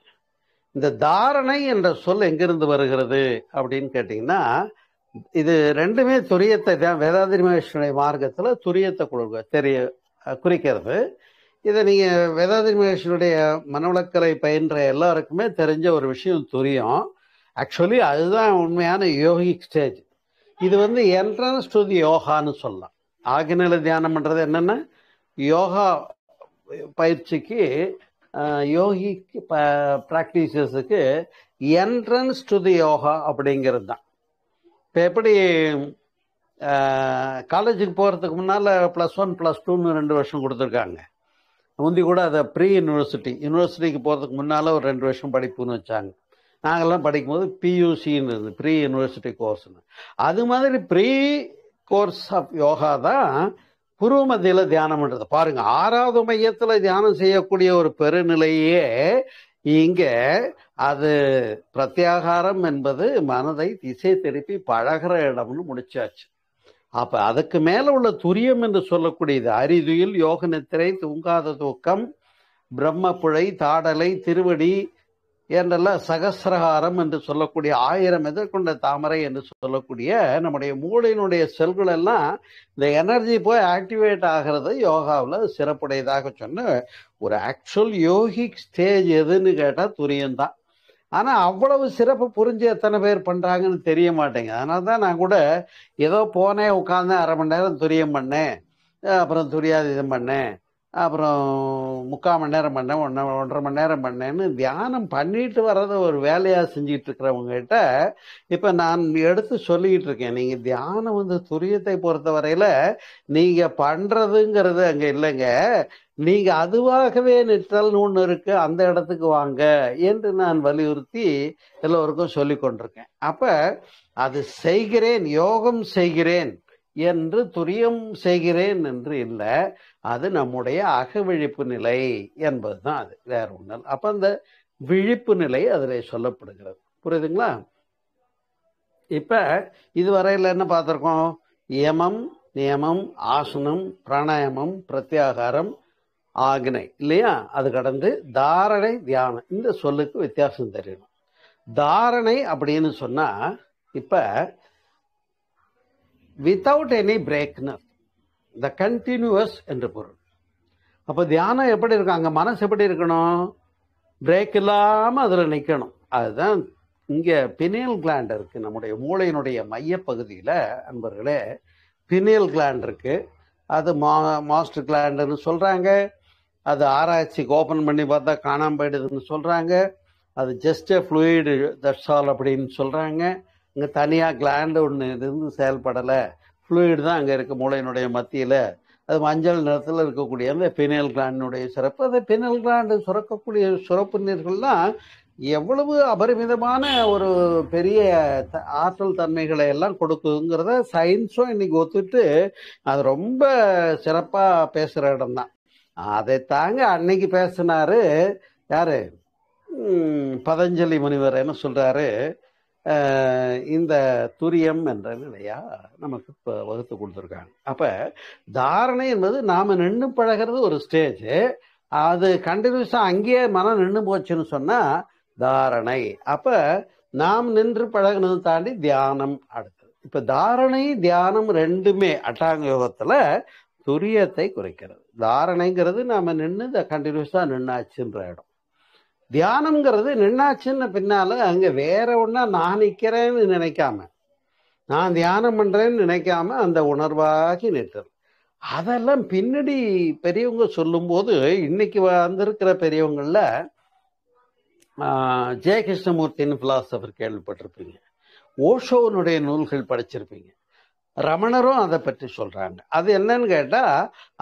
இந்த தாரணை என்ற சொல் எங்கிருந்து வருகிறது அப்படின்னு கேட்டிங்கன்னா இது ரெண்டுமே துரியத்தை தான் வேதாதிரி மகேஸ்வரனுடைய மார்க்கத்தில் துரியத்தை கொடுக்க தெரிய குறிக்கிறது இதை நீங்கள் வேதாதிரி மகேஸ்வரனுடைய மனவளக்கலை பயின்ற எல்லாருக்குமே தெரிஞ்ச ஒரு விஷயம் துரியம் ஆக்சுவலி அதுதான் உண்மையான யோகிக் ஸ்டேஜ் இது வந்து என்ட்ரன்ஸ் டு தி யோகான்னு சொல்லலாம் ஆகிநிலை தியானம் பண்ணுறது என்னென்னா யோகா பயிற்சிக்கு யோகி ப்ராக்டிசஸுக்கு என்ட்ரன்ஸ் டு தி யோகா அப்படிங்கிறது தான் இப்போ எப்படி காலேஜுக்கு போகிறதுக்கு முன்னால் ப்ளஸ் ஒன் ப்ளஸ் டூன்னு ரெண்டு வருஷம் கொடுத்துருக்காங்க முந்தி கூட அதை ப்ரீ யூனிவர்சிட்டி யூனிவர்சிட்டிக்கு போகிறதுக்கு முன்னால் ஒரு ரெண்டு வருஷம் படிப்புன்னு வச்சாங்க நாங்கள்லாம் படிக்கும்போது பியூசின்னு இருந்தது ப்ரீ யூனிவர்சிட்டி கோர்ஸ்னு அது மாதிரி ப்ரீ கோர்ஸ் ஆஃப் யோகா தான் குரு தியானம் தியானம்ன்றது பாருங்க ஆறாவது மையத்துல தியானம் செய்யக்கூடிய ஒரு பெருநிலையே இங்க அது பிரத்யாகாரம் என்பது மனதை திசை திருப்பி பழகிற இடம்னு முடிச்சாச்சு அப்ப அதுக்கு மேல உள்ள துரியம் என்று சொல்லக்கூடியது அரிதுயில் யோக நித்திரை தூங்காத தூக்கம் பிரம்ம புழை தாடலை திருவடி என்றல்ல சகசிரகாரம் என்று சொல்லக்கூடிய ஆயிரம் எதிர்கொண்ட தாமரை என்று சொல்லக்கூடிய நம்முடைய மூளையினுடைய செல்கள் எல்லாம் இந்த எனர்ஜி போய் ஆக்டிவேட் ஆகிறது யோகாவில் சிறப்புடையதாக சொன்ன ஒரு ஆக்சுவல் யோகிக் ஸ்டேஜ் எதுன்னு கேட்டால் தான் ஆனால் அவ்வளவு சிறப்பு புரிஞ்சு எத்தனை பேர் பண்ணுறாங்கன்னு தெரிய மாட்டேங்குது அதனால தான் நான் கூட ஏதோ போனேன் உட்காந்தேன் அரை மணி நேரம் துரியம் பண்ணேன் அப்புறம் துரியாத இது பண்ணேன் அப்புறம் முக்கால் மணி நேரம் பண்ணேன் ஒன்ற ஒன்றரை மணி நேரம் பண்ணேன்னு தியானம் பண்ணிட்டு வர்றத ஒரு வேலையாக செஞ்சிட்டு இருக்கிறவங்ககிட்ட இப்போ நான் எடுத்து சொல்லிக்கிட்டு இருக்கேன் நீங்கள் தியானம் வந்து துரியத்தை பொறுத்த வரையில் நீங்கள் பண்ணுறதுங்கிறது அங்கே இல்லைங்க நீங்கள் அதுவாகவே நிற்றல்னு ஒன்று இருக்குது அந்த இடத்துக்கு வாங்க என்று நான் வலியுறுத்தி எல்லோருக்கும் சொல்லி கொண்டிருக்கேன் அப்போ அது செய்கிறேன் யோகம் செய்கிறேன் என்று துரியம் செய்கிறேன் என்று இல்லை அது நம்முடைய அகவிழிப்பு நிலை என்பதுதான் அது வேற ஒன்று அப்போ அந்த விழிப்பு நிலை அதில் சொல்லப்படுகிறது புரியுதுங்களா இப்போ இதுவரையில் என்ன பார்த்துருக்கோம் யமம் நியமம் ஆசனம் பிராணாயாமம் பிரத்யாகாரம் ஆக்னை இல்லையா அது கடந்து தாரணை தியானம் இந்த சொல்லுக்கு வித்தியாசம் தெரியணும் தாரணை அப்படின்னு சொன்னால் இப்போ without any break in the continuous என்று பொருள் அப்போ தியானம் எப்படி இருக்கும் அங்கே மனசு எப்படி இருக்கணும் பிரேக் இல்லாமல் அதில் நிற்கணும் அதுதான் இங்கே பினியல் கிளாண்ட் இருக்குது நம்முடைய மூளையினுடைய மையப்பகுதியில் அன்பர்களே பினியல் கிளாண்ட் இருக்குது அது மா மாஸ்டர் கிளாண்டுன்னு சொல்கிறாங்க அது ஆராய்ச்சிக்கு ஓப்பன் பண்ணி பார்த்தா காணாமல் போயிடுதுன்னு சொல்கிறாங்க அது just a fluid that's all அப்படின்னு சொல்கிறாங்க இங்கே தனியாக கிளாண்டு ஒன்று இருந்து செயல்படலை ஃப்ளூயிட் தான் அங்கே இருக்குது மூளையினுடைய மத்தியில் அது மஞ்சள் நிறத்தில் இருக்கக்கூடிய அந்த பினல் கிளாண்டினுடைய சிறப்பு அது பினல் கிளாண்டு சுரக்கக்கூடிய சுரப்பு நீர்கள்லாம் எவ்வளவு அபரிமிதமான ஒரு பெரிய ஆற்றல் தன்மைகளை எல்லாம் கொடுக்குங்கிறத சயின்ஸும் இன்னைக்கு ஒத்துட்டு அது ரொம்ப சிறப்பாக பேசுகிற இடம்தான் அதை தாங்க அன்னைக்கு பேசினாரு யாரு பதஞ்சலி முனிவர் என்ன சொல்கிறாரு இந்த துரியம் என்ற நிலையா நமக்கு இப்போ வகுத்து கொடுத்துருக்காங்க அப்போ தாரணை என்பது நாம் நின்று பழகிறது ஒரு ஸ்டேஜ் அது கண்டினியூஸாக அங்கேயே மனம் நின்று போச்சுன்னு சொன்னால் தாரணை அப்போ நாம் நின்று பழகினது தாண்டி தியானம் அடுத்தது இப்போ தாரணை தியானம் ரெண்டுமே அட்டாங்க யோகத்துல துரியத்தை குறைக்கிறது தாரணைங்கிறது நாம் நின்று கண்டினியூஸாக நின்னாச்சுன்ற இடம் தியானம்ங்கிறது நின்னாச்சுன்னு பின்னால அங்க வேற ஒன்னா நான் நிக்கிறேன்னு நினைக்காம நான் தியானம் பண்றேன்னு நினைக்காம அந்த உணர்வாகி நிற்கிறது அதெல்லாம் பின்னாடி பெரியவங்க சொல்லும்போது இன்னைக்கு வந்திருக்கிற பெரியவங்கள ஜெயகிருஷ்ணமூர்த்தின்னு பிலாசபர் கேள்விப்பட்டிருப்பீங்க ஓஷோனுடைய நூல்கள் படிச்சிருப்பீங்க ரமணரும் அதை பற்றி சொல்றாங்க அது என்னன்னு கேட்டா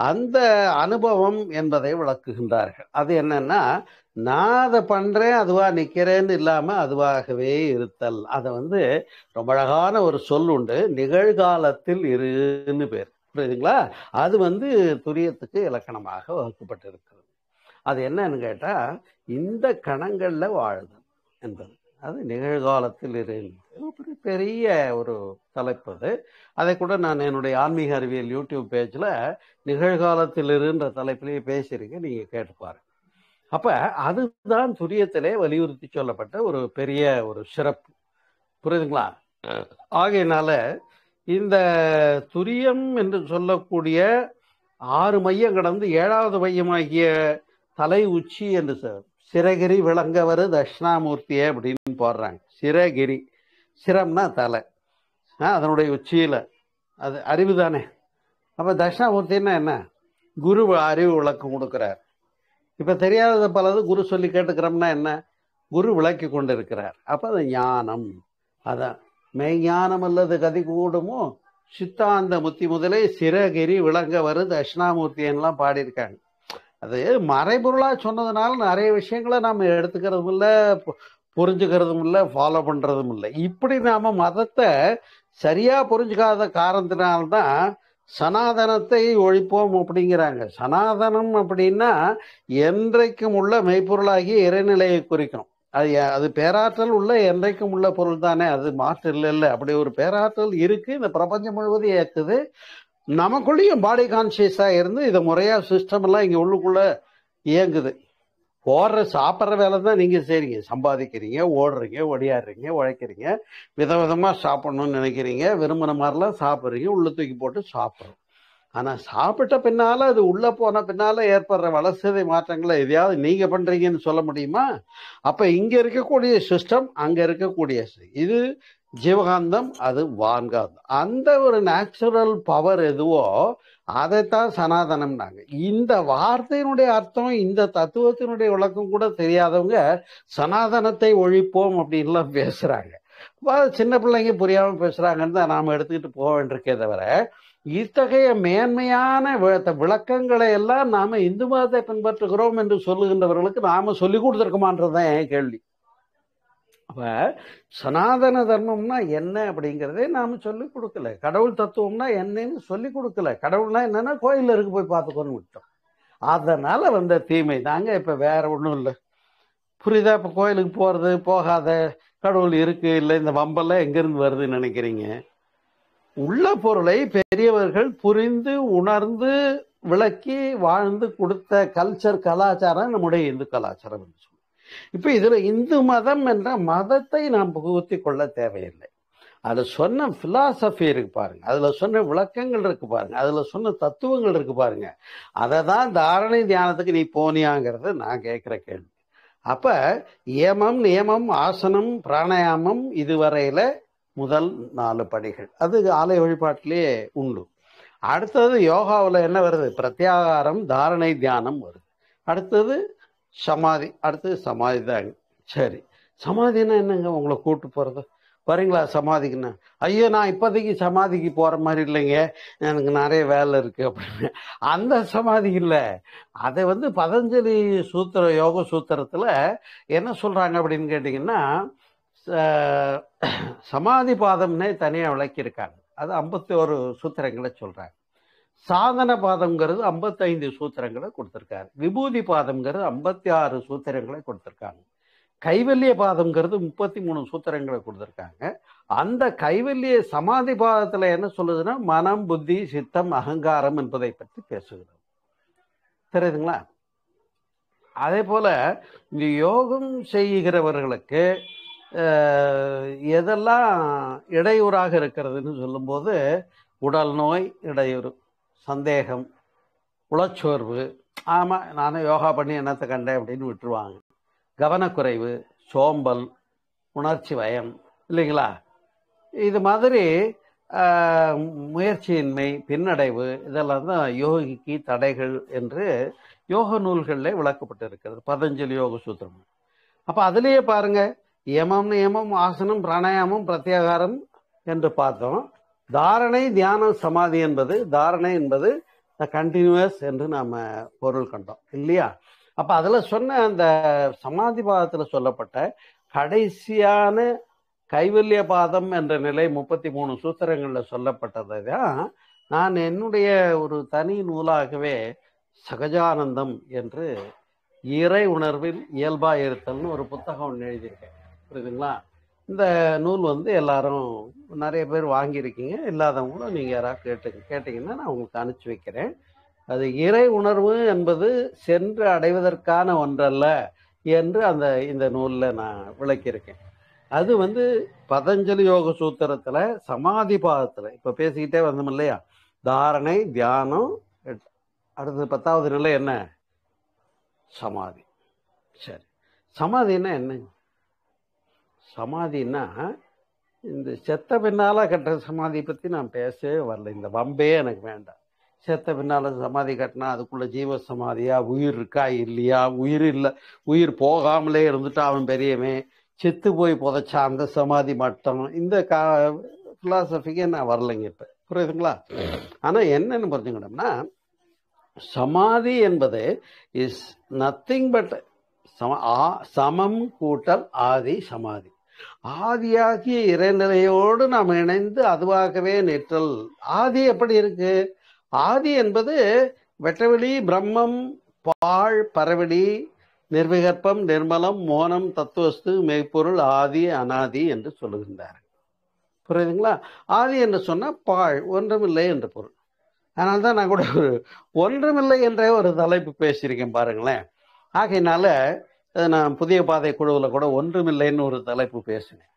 அந்த அனுபவம் என்பதை விளக்குகின்றார்கள் அது என்னன்னா நான் அதை பண்றேன் அதுவா நிக்கிறேன்னு இல்லாம அதுவாகவே இருத்தல் அதை வந்து ரொம்ப அழகான ஒரு சொல் உண்டு நிகழ்காலத்தில் இருன்னு பேர் புரியுதுங்களா அது வந்து துரியத்துக்கு இலக்கணமாக வகுக்கப்பட்டிருக்கிறது அது என்னன்னு கேட்டா இந்த கணங்கள்ல வாழுதல் என்பது அது நிகழ்காலத்தில் இருந்து பெரிய ஒரு தலைப்பு அது அதை கூட நான் என்னுடைய ஆன்மீக அறிவியல் யூடியூப் பேஜில் நிகழ்காலத்தில் இருன்ற தலைப்பிலேயே பேசியிருக்கேன் நீங்கள் கேட்டுப்பாரு அப்ப அதுதான் துரியத்திலே வலியுறுத்தி சொல்லப்பட்ட ஒரு பெரிய ஒரு சிறப்பு புரியுதுங்களா ஆகையினால இந்த துரியம் என்று சொல்லக்கூடிய ஆறு மையம் கடந்து ஏழாவது மையமாகிய தலை உச்சி என்று சிறகிரி விளங்கவர் தட்சிணாமூர்த்தி அப்படின்னு போடுறாங்க சிறகிரி சிரம்னா தலை அதனுடைய உச்சியில அது அறிவு தானே அப்ப தட்சிணாமூர்த்தின்னா என்ன குரு அறிவு விளக்கம் கொடுக்குறார் இப்போ தெரியாத பலது குரு சொல்லி கேட்டுக்கிறோம்னா என்ன குரு விளக்கி கொண்டு இருக்கிறார் அப்போ அது ஞானம் அதான் மெய்ஞானம் அல்லது கதி கூடுமோ சித்தாந்த முத்தி முதலே சிறகிரி விளங்க வரு தட்சிணாமூர்த்தியன்லாம் பாடியிருக்காங்க அது மறைபொருளாக சொன்னதுனால நிறைய விஷயங்களை நாம் எடுத்துக்கிறதும் இல்லை புரிஞ்சுக்கிறதும் இல்லை ஃபாலோ பண்ணுறதும் இல்லை இப்படி நாம் மதத்தை சரியாக புரிஞ்சுக்காத காரணத்தினால்தான் சனாதனத்தை ஒழிப்போம் அப்படிங்கிறாங்க சனாதனம் அப்படின்னா என்றைக்கும் உள்ள மெய்ப்பொருளாகிய இறைநிலையை குறிக்கணும் அது அது பேராற்றல் உள்ள என்றைக்கும் உள்ள பொருள் தானே அது மாற்று இல்லை இல்லை அப்படி ஒரு பேராற்றல் இருக்கு இந்த பிரபஞ்சம் முழுவதும் ஏற்குது நமக்குள்ளேயும் பாடி கான்சியஸா இருந்து இதை முறையா சிஸ்டம் எல்லாம் இங்க உள்ளுக்குள்ள இயங்குது ஓடுற சாப்பிட்ற வேலை தான் நீங்கள் செய்கிறீங்க சம்பாதிக்கிறீங்க ஓடுறீங்க ஒடியாடுறீங்க உழைக்கிறீங்க விதவிதமாக சாப்பிட்ணுன்னு நினைக்கிறீங்க விரும்பின மாதிரிலாம் சாப்பிட்றீங்க உள்ள தூக்கி போட்டு சாப்பிட்றோம் ஆனால் சாப்பிட்ட பின்னால் அது உள்ளே போன பின்னால் ஏற்படுற வளர்ச்சிதை மாற்றங்களை எதையாவது நீங்கள் பண்ணுறீங்கன்னு சொல்ல முடியுமா அப்போ இங்கே இருக்கக்கூடிய சிஸ்டம் அங்கே இருக்கக்கூடிய இது ஜீவகாந்தம் அது வான்காந்தம் அந்த ஒரு நேச்சுரல் பவர் எதுவோ அதைத்தான் சனாதனம்னாங்க இந்த வார்த்தையினுடைய அர்த்தம் இந்த தத்துவத்தினுடைய விளக்கம் கூட தெரியாதவங்க சனாதனத்தை ஒழிப்போம் அப்படின்லாம் பேசுறாங்க சின்ன பிள்ளைங்க புரியாம பேசுறாங்கன்னு தான் நாம எடுத்துக்கிட்டு போக வேண்டியிருக்கே தவிர இத்தகைய மேன்மையான விளக்கங்களை எல்லாம் நாம இந்து மதத்தை பின்பற்றுகிறோம் என்று சொல்லுகின்றவர்களுக்கு நாம சொல்லிக் கொடுத்துருக்கோமான்றதான் என் கேள்வி அப்போ சனாதன தர்மம்னா என்ன அப்படிங்கிறதே நாம் சொல்லிக் கொடுக்கல கடவுள் தத்துவம்னா என்னன்னு சொல்லி கொடுக்கல கடவுள்னா என்னன்னா கோயிலில் இருக்கு போய் பார்த்துக்கோன்னு விட்டோம் அதனால் வந்த தீமை தாங்க இப்போ வேற ஒன்றும் இல்லை புரியுதா இப்போ கோயிலுக்கு போகிறது போகாத கடவுள் இருக்கு இல்லை இந்த வம்பெல்லாம் எங்கேருந்து வருதுன்னு நினைக்கிறீங்க உள்ள பொருளை பெரியவர்கள் புரிந்து உணர்ந்து விளக்கி வாழ்ந்து கொடுத்த கல்ச்சர் கலாச்சாரம் நம்முடைய இந்து கலாச்சாரம் இப்போ இதில் இந்து மதம் என்ற மதத்தை நாம் புகுத்தி கொள்ள தேவையில்லை அதில் சொன்ன பிலாசபி இருக்கு பாருங்க அதில் சொன்ன விளக்கங்கள் இருக்கு பாருங்க அதில் சொன்ன தத்துவங்கள் இருக்கு பாருங்க அதை தான் தாரணை தியானத்துக்கு நீ போனியாங்கிறது நான் கேட்குற கேள்வி அப்போ ஏமம் நியமம் ஆசனம் பிராணாயாமம் இதுவரையில முதல் நாலு படிகள் அது ஆலய வழிபாட்டிலேயே உண்டு அடுத்தது யோகாவில் என்ன வருது பிரத்யாகாரம் தாரணை தியானம் வருது அடுத்தது சமாதி அடுத்தது சமாதி தாங்க சரி சமாதினா என்னங்க உங்களை கூட்டு போகிறது வரீங்களா சமாதிக்குன்னு ஐயோ நான் இப்போதைக்கு சமாதிக்கு போகிற மாதிரி இல்லைங்க எனக்கு நிறைய வேலை இருக்குது அப்படின்னு அந்த சமாதி இல்லை அதை வந்து பதஞ்சலி சூத்திர யோக சூத்திரத்தில் என்ன சொல்கிறாங்க அப்படின்னு கேட்டிங்கன்னா சமாதி பாதம்னே தனியாக விளக்கியிருக்காங்க அது ஐம்பத்தி ஒரு சூத்திரங்களை சொல்கிறாங்க சாதன பாதம்ங்கிறது ஐம்பத்தைந்து சூத்திரங்களை கொடுத்துருக்காரு விபூதி பாதம்ங்கிறது ஐம்பத்தி ஆறு சூத்திரங்களை கொடுத்துருக்காங்க கைவல்லிய பாதம்ங்கிறது முப்பத்தி மூணு சூத்திரங்களை கொடுத்துருக்காங்க அந்த கைவல்லிய சமாதி பாதத்தில் என்ன சொல்லுதுன்னா மனம் புத்தி சித்தம் அகங்காரம் என்பதை பற்றி பேசுகிறது தெரியுதுங்களா அதே போல இந்த யோகம் செய்கிறவர்களுக்கு எதெல்லாம் இடையூறாக இருக்கிறதுன்னு சொல்லும்போது உடல் நோய் இடையூறு சந்தேகம் உளச்சோர்வு ஆமாம் நானும் யோகா பண்ணி என்னத்தை கண்டேன் அப்படின்னு விட்டுருவாங்க கவனக்குறைவு சோம்பல் உணர்ச்சி வயம் இல்லைங்களா இது மாதிரி முயற்சியின்மை பின்னடைவு இதெல்லாம் தான் யோகிக்கு தடைகள் என்று யோக நூல்களில் விளக்கப்பட்டு இருக்கிறது பதஞ்சலி யோக சூத்திரம் அப்போ அதுலேயே பாருங்க யமம் யமம் ஆசனம் பிராணாயாமம் பிரத்யாகாரம் என்று பார்த்தோம் தாரணை தியானம் சமாதி என்பது தாரணை என்பது கண்டினியூஸ் என்று நாம் பொருள் கண்டோம் இல்லையா அப்போ அதில் சொன்ன அந்த சமாதி பாதத்தில் சொல்லப்பட்ட கடைசியான கைவல்ய பாதம் என்ற நிலை முப்பத்தி மூணு சூத்திரங்களில் சொல்லப்பட்டதை தான் நான் என்னுடைய ஒரு தனி நூலாகவே சகஜானந்தம் என்று இறை உணர்வில் இயல்பாக ஒரு புத்தகம் ஒன்று எழுதியிருக்கேன் புரியுதுங்களா இந்த நூல் வந்து எல்லாரும் நிறைய பேர் வாங்கியிருக்கீங்க இல்லாதவங்களும் நீங்கள் யாராவது கேட்டு கேட்டீங்கன்னா நான் உங்களுக்கு அனுப்பிச்சி வைக்கிறேன் அது இறை உணர்வு என்பது சென்று அடைவதற்கான ஒன்றல்ல என்று அந்த இந்த நூலில் நான் விளக்கியிருக்கேன் அது வந்து பதஞ்சலி யோக சூத்திரத்தில் சமாதி பாதத்தில் இப்போ பேசிக்கிட்டே வந்தோம் இல்லையா தாரணை தியானம் அடுத்தது பத்தாவது நிலை என்ன சமாதி சரி சமாதினா என்னங்க சமாதின்னா இந்த செத்த பின்னால் கட்டுற சமாதி பற்றி நான் பேசவே வரல இந்த வம்பே எனக்கு வேண்டாம் செத்த பின்னால் சமாதி கட்டினா அதுக்குள்ளே ஜீவ சமாதியா உயிர் இருக்கா இல்லையா உயிர் இல்லை உயிர் போகாமலே இருந்துட்டு அவன் பெரியவன் செத்து போய் புதைச்சா அந்த சமாதி மட்டும் இந்த கா ஃபிலாசபிக்கே நான் வரலைங்க இப்போ புரியுதுங்களா ஆனால் என்னன்னு புரிஞ்சுக்கிட்டோம்னா சமாதி என்பது இஸ் நத்திங் பட் சம ஆ சமம் கூட்டல் ஆதி சமாதி ஆதியாகிய இறைநிலையோடு நாம் இணைந்து அதுவாகவே நிற்றல் ஆதி எப்படி இருக்கு ஆதி என்பது வெட்டவெளி பிரம்மம் பாழ் பரவெளி நிர்விகற்பம் நிர்மலம் மோனம் தத்துவஸ்து மெய்ப்பொருள் ஆதி அனாதி என்று சொல்லுகின்றார் புரியுதுங்களா ஆதி என்று சொன்னால் பாழ் ஒன்றுமில்லை என்று பொருள் அதனால தான் நான் கூட ஒரு ஒன்றுமில்லை என்றே ஒரு தலைப்பு பேசியிருக்கேன் பாருங்களேன் ஆகையினால நான் புதிய பாதை குழுவில் கூட ஒன்றுமில்லைன்னு ஒரு தலைப்பு பேசினேன்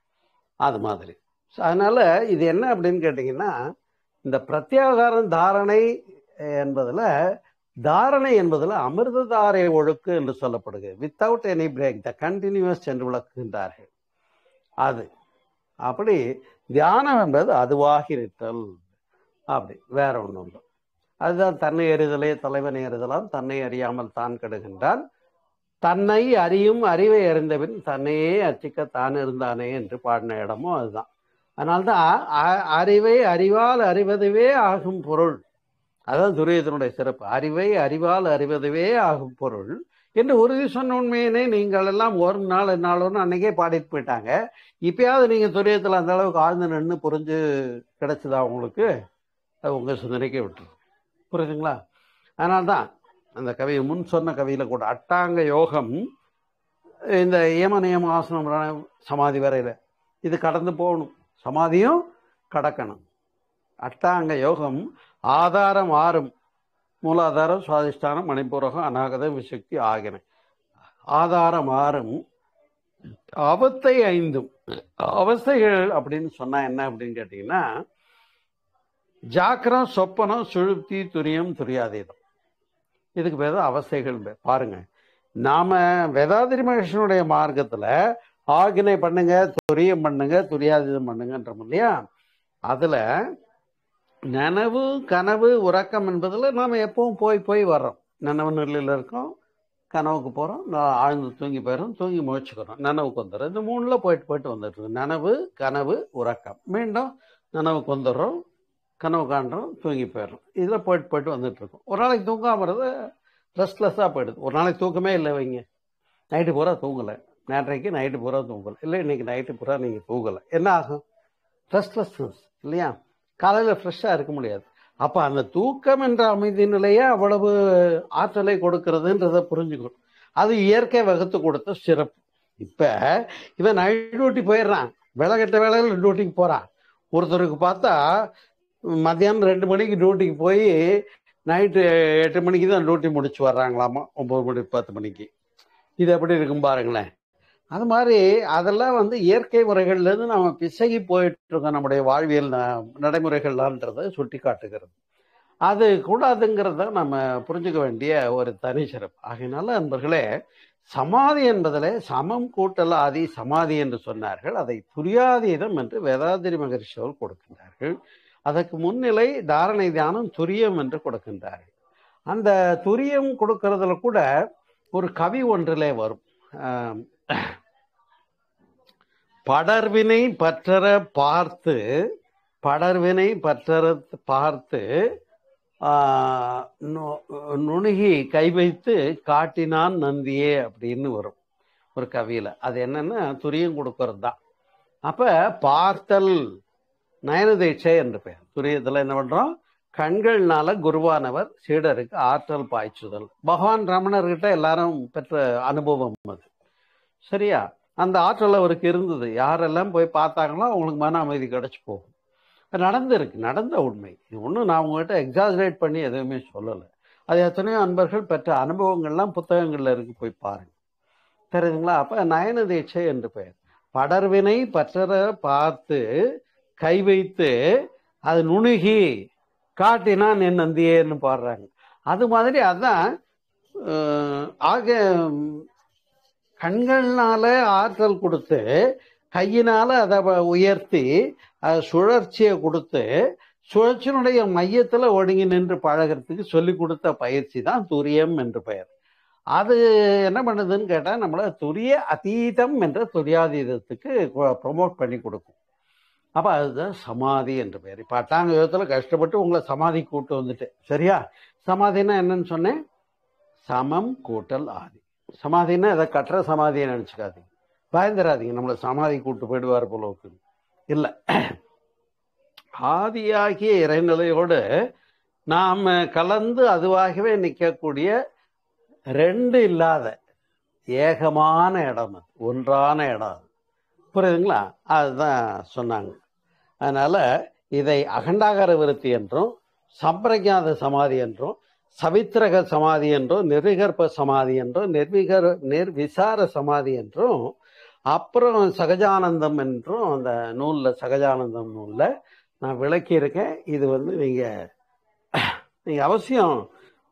அது மாதிரி ஸோ அதனால் இது என்ன அப்படின்னு கேட்டிங்கன்னா இந்த பிரத்யாகாரம் தாரணை என்பதில் தாரணை என்பதில் அமிர்ததாரை ஒழுக்கு என்று சொல்லப்படுகிறது without any break the continuous என்று விளக்குகின்றார்கள் அது அப்படி தியானம் என்பது அதுவாகி அப்படி வேற ஒன்று உண்டு அதுதான் தன்னை எறிதலே தலைவனை எறிதலாம் தன்னை அறியாமல் தான் கெடுகின்றான் தன்னை அறியும் அறிவை அறிந்தபின் தன்னையே அர்ச்சிக்க தான் இருந்தானே என்று பாடின இடமும் அதுதான் அதனால்தான் அறிவை அறிவால் அறிவதுவே ஆகும் பொருள் அதான் துரியதனுடைய சிறப்பு அறிவை அறிவால் அறிவதுவே ஆகும் பொருள் என்று உறுதி சொன்ன உண்மையினே நீங்கள் எல்லாம் ஒரு நாள் நாளும் அன்னைக்கே பாடிட்டு போயிட்டாங்க இப்பயாவது நீங்கள் துரியத்தில் அந்த அளவுக்கு ஆழ்ந்து நின்று புரிஞ்சு கிடைச்சதா உங்களுக்கு உங்கள் சிந்தனைக்கே விட்டுரு புரியுதுங்களா அதனால்தான் அந்த கவியை முன் சொன்ன கவியில் கூட அட்டாங்க யோகம் இந்த ஏம நியம ஆசனம் சமாதி வரையில் இது கடந்து போகணும் சமாதியும் கடக்கணும் அட்டாங்க யோகம் ஆதாரம் ஆறும் மூலாதாரம் சுவாதிஷ்டானம் மணிப்பூரகம் அநாகதம் விசக்தி ஆகின ஆதாரம் ஆறும் அவத்தை ஐந்தும் அவஸ்தைகள் அப்படின்னு சொன்னா என்ன அப்படின்னு கேட்டீங்கன்னா ஜாக்கிரம் சொப்பனம் சுழுப்தி துரியம் துரியாதீதம் இதுக்கு பேர் தான் அவஸ்தைகள் பாருங்க பாருங்கள் நாம் வேதாதிரி மகேஷனுடைய மார்க்கத்தில் ஆகினை பண்ணுங்க துரியம் பண்ணுங்க துரியாதீதம் பண்ணுங்கன்றோம் இல்லையா அதில் நனவு கனவு உறக்கம் என்பதில் நாம் எப்பவும் போய் போய் வர்றோம் நனவு நிலையில் இருக்கோம் கனவுக்கு போகிறோம் ஆழ்ந்து தூங்கி போயிடும் தூங்கி முயற்சிக்கிறோம் நனவுக்கு வந்துடுறோம் இந்த மூணில் போயிட்டு போயிட்டு வந்துட்டு நனவு கனவு உறக்கம் மீண்டும் நனவுக்கு வந்துடுறோம் கனவு காண்றோம் தூங்கி போயிடுறோம் இதில் போயிட்டு போயிட்டு வந்துட்டுருக்கோம் ஒரு நாளைக்கு தூங்காமறது ரெஸ்ட்லெஸ்ஸாக போயிடுது ஒரு நாளைக்கு தூக்கமே இல்லை வைங்க நைட்டு பூரா தூங்கலை நேற்றைக்கு நைட்டு பூரா தூங்கலை இல்லை இன்னைக்கு நைட்டு பூரா நீங்கள் தூங்கலை என்ன ஆகும் ரெஸ்ட்லெஸ்னஸ் இல்லையா காலையில் ஃப்ரெஷ்ஷாக இருக்க முடியாது அப்போ அந்த தூக்கம் என்ற அமைதி நிலையே அவ்வளவு ஆற்றலை கொடுக்கறதுன்றதை புரிஞ்சுக்கணும் அது இயற்கை வகுத்து கொடுத்த சிறப்பு இப்போ இவன் நைட் டியூட்டி போயிடுறான் வேலை கட்ட ரெண்டு டியூட்டிக்கு போகிறான் ஒருத்தருக்கு பார்த்தா மத்தியானம் ரெண்டு மணிக்கு டியூட்டிக்கு போய் நைட்டு எட்டு மணிக்கு தான் டியூட்டி முடிச்சு வர்றாங்களாமா ஒம்பது மணி பத்து மணிக்கு இது எப்படி இருக்கும் பாருங்களேன் அது மாதிரி அதெல்லாம் வந்து இயற்கை முறைகள்லேருந்து நம்ம பிசகி போயிட்டு இருக்கோம் நம்முடைய வாழ்வியல் நடைமுறைகள்லான்றதை சுட்டி காட்டுகிறது அது கூடாதுங்கிறத நம்ம புரிஞ்சுக்க வேண்டிய ஒரு தனி சிறப்பு ஆகையினால நண்பர்களே சமாதி என்பதில் சமம் கூட்டல் ஆதி சமாதி என்று சொன்னார்கள் அதை புரியாதீதம் என்று வேதாதிரி மகரிஷியவர் கொடுக்கின்றார்கள் அதற்கு முன்னிலை தாரணை தியானம் துரியம் என்று கொடுக்கின்றார்கள் அந்த துரியம் கொடுக்கறதுல கூட ஒரு கவி ஒன்றிலே வரும் படர்வினை பற்றற பார்த்து படர்வினை பற்றற பார்த்து நுணுகி கை வைத்து காட்டினான் நந்தியே அப்படின்னு வரும் ஒரு கவியில அது என்னன்னா துரியம் கொடுக்கறது தான் அப்ப பார்த்தல் நயனதீட்சை என்று பெயர் துரியத்தில் என்ன பண்றோம் கண்கள்னால குருவானவர் சீடருக்கு ஆற்றல் பாய்ச்சுதல் பகவான் ரமணர்கிட்ட எல்லாரும் பெற்ற அனுபவம் அது சரியா அந்த ஆற்றல் அவருக்கு இருந்தது யாரெல்லாம் போய் பார்த்தாங்களோ அவங்களுக்கு மன அமைதி கிடைச்சி போகும் நடந்திருக்கு நடந்த உண்மை ஒன்றும் நான் உங்கள்கிட்ட எக்ஸாஜரேட் பண்ணி எதுவுமே சொல்லலை அது எத்தனையோ அன்பர்கள் பெற்ற அனுபவங்கள்லாம் புத்தகங்களில் இருக்கு போய் பாருங்க தெரியுதுங்களா அப்போ நயன தீட்சை என்று பெயர் படர்வினை பற்றத பார்த்து கை வைத்து அது நுணுகி காட்டினான் என் நந்தியேன்னு பாடுறாங்க அது மாதிரி அதான் ஆக கண்கள்னால ஆற்றல் கொடுத்து கையினால அதை உயர்த்தி சுழற்சியை கொடுத்து சுழற்சியினுடைய மையத்தில் ஒடுங்கி நின்று பழகிறதுக்கு சொல்லி கொடுத்த பயிற்சி தான் துரியம் என்று பெயர் அது என்ன பண்ணுதுன்னு கேட்டால் நம்மளை துரிய அதீதம் என்ற துரியாதீதத்துக்கு ப்ரொமோட் பண்ணி கொடுக்கும் அப்போ அதுதான் சமாதி என்ற பெயர் இப்போ அட்டாங்க யோகத்தில் கஷ்டப்பட்டு உங்களை சமாதி கூட்டு வந்துட்டு சரியா சமாதினா என்னன்னு சொன்னேன் சமம் கூட்டல் ஆதி சமாதினா இதை கட்டுற சமாதியை நினச்சிக்காதீங்க பயந்துடாதீங்க நம்மளை சமாதி கூட்டு போயிடுவார் போலவுக்கு இல்லை ஆதியாகிய இறைநிலையோடு நாம் கலந்து அதுவாகவே நிற்கக்கூடிய ரெண்டு இல்லாத ஏகமான இடம் அது ஒன்றான இடம் அது புரியுதுங்களா அதுதான் சொன்னாங்க அதனால் இதை அகண்டாகர விருத்தி என்றும் சம்பிரஜாத சமாதி என்றும் சவித்திரக சமாதி என்றும் நிர்விகற்ப சமாதி என்றும் நிர்விகர் நிர்விசார சமாதி என்றும் அப்புறம் சகஜானந்தம் என்றும் அந்த நூலில் சகஜானந்தம் நூலில் நான் விளக்கியிருக்கேன் இது வந்து நீங்கள் நீங்கள் அவசியம்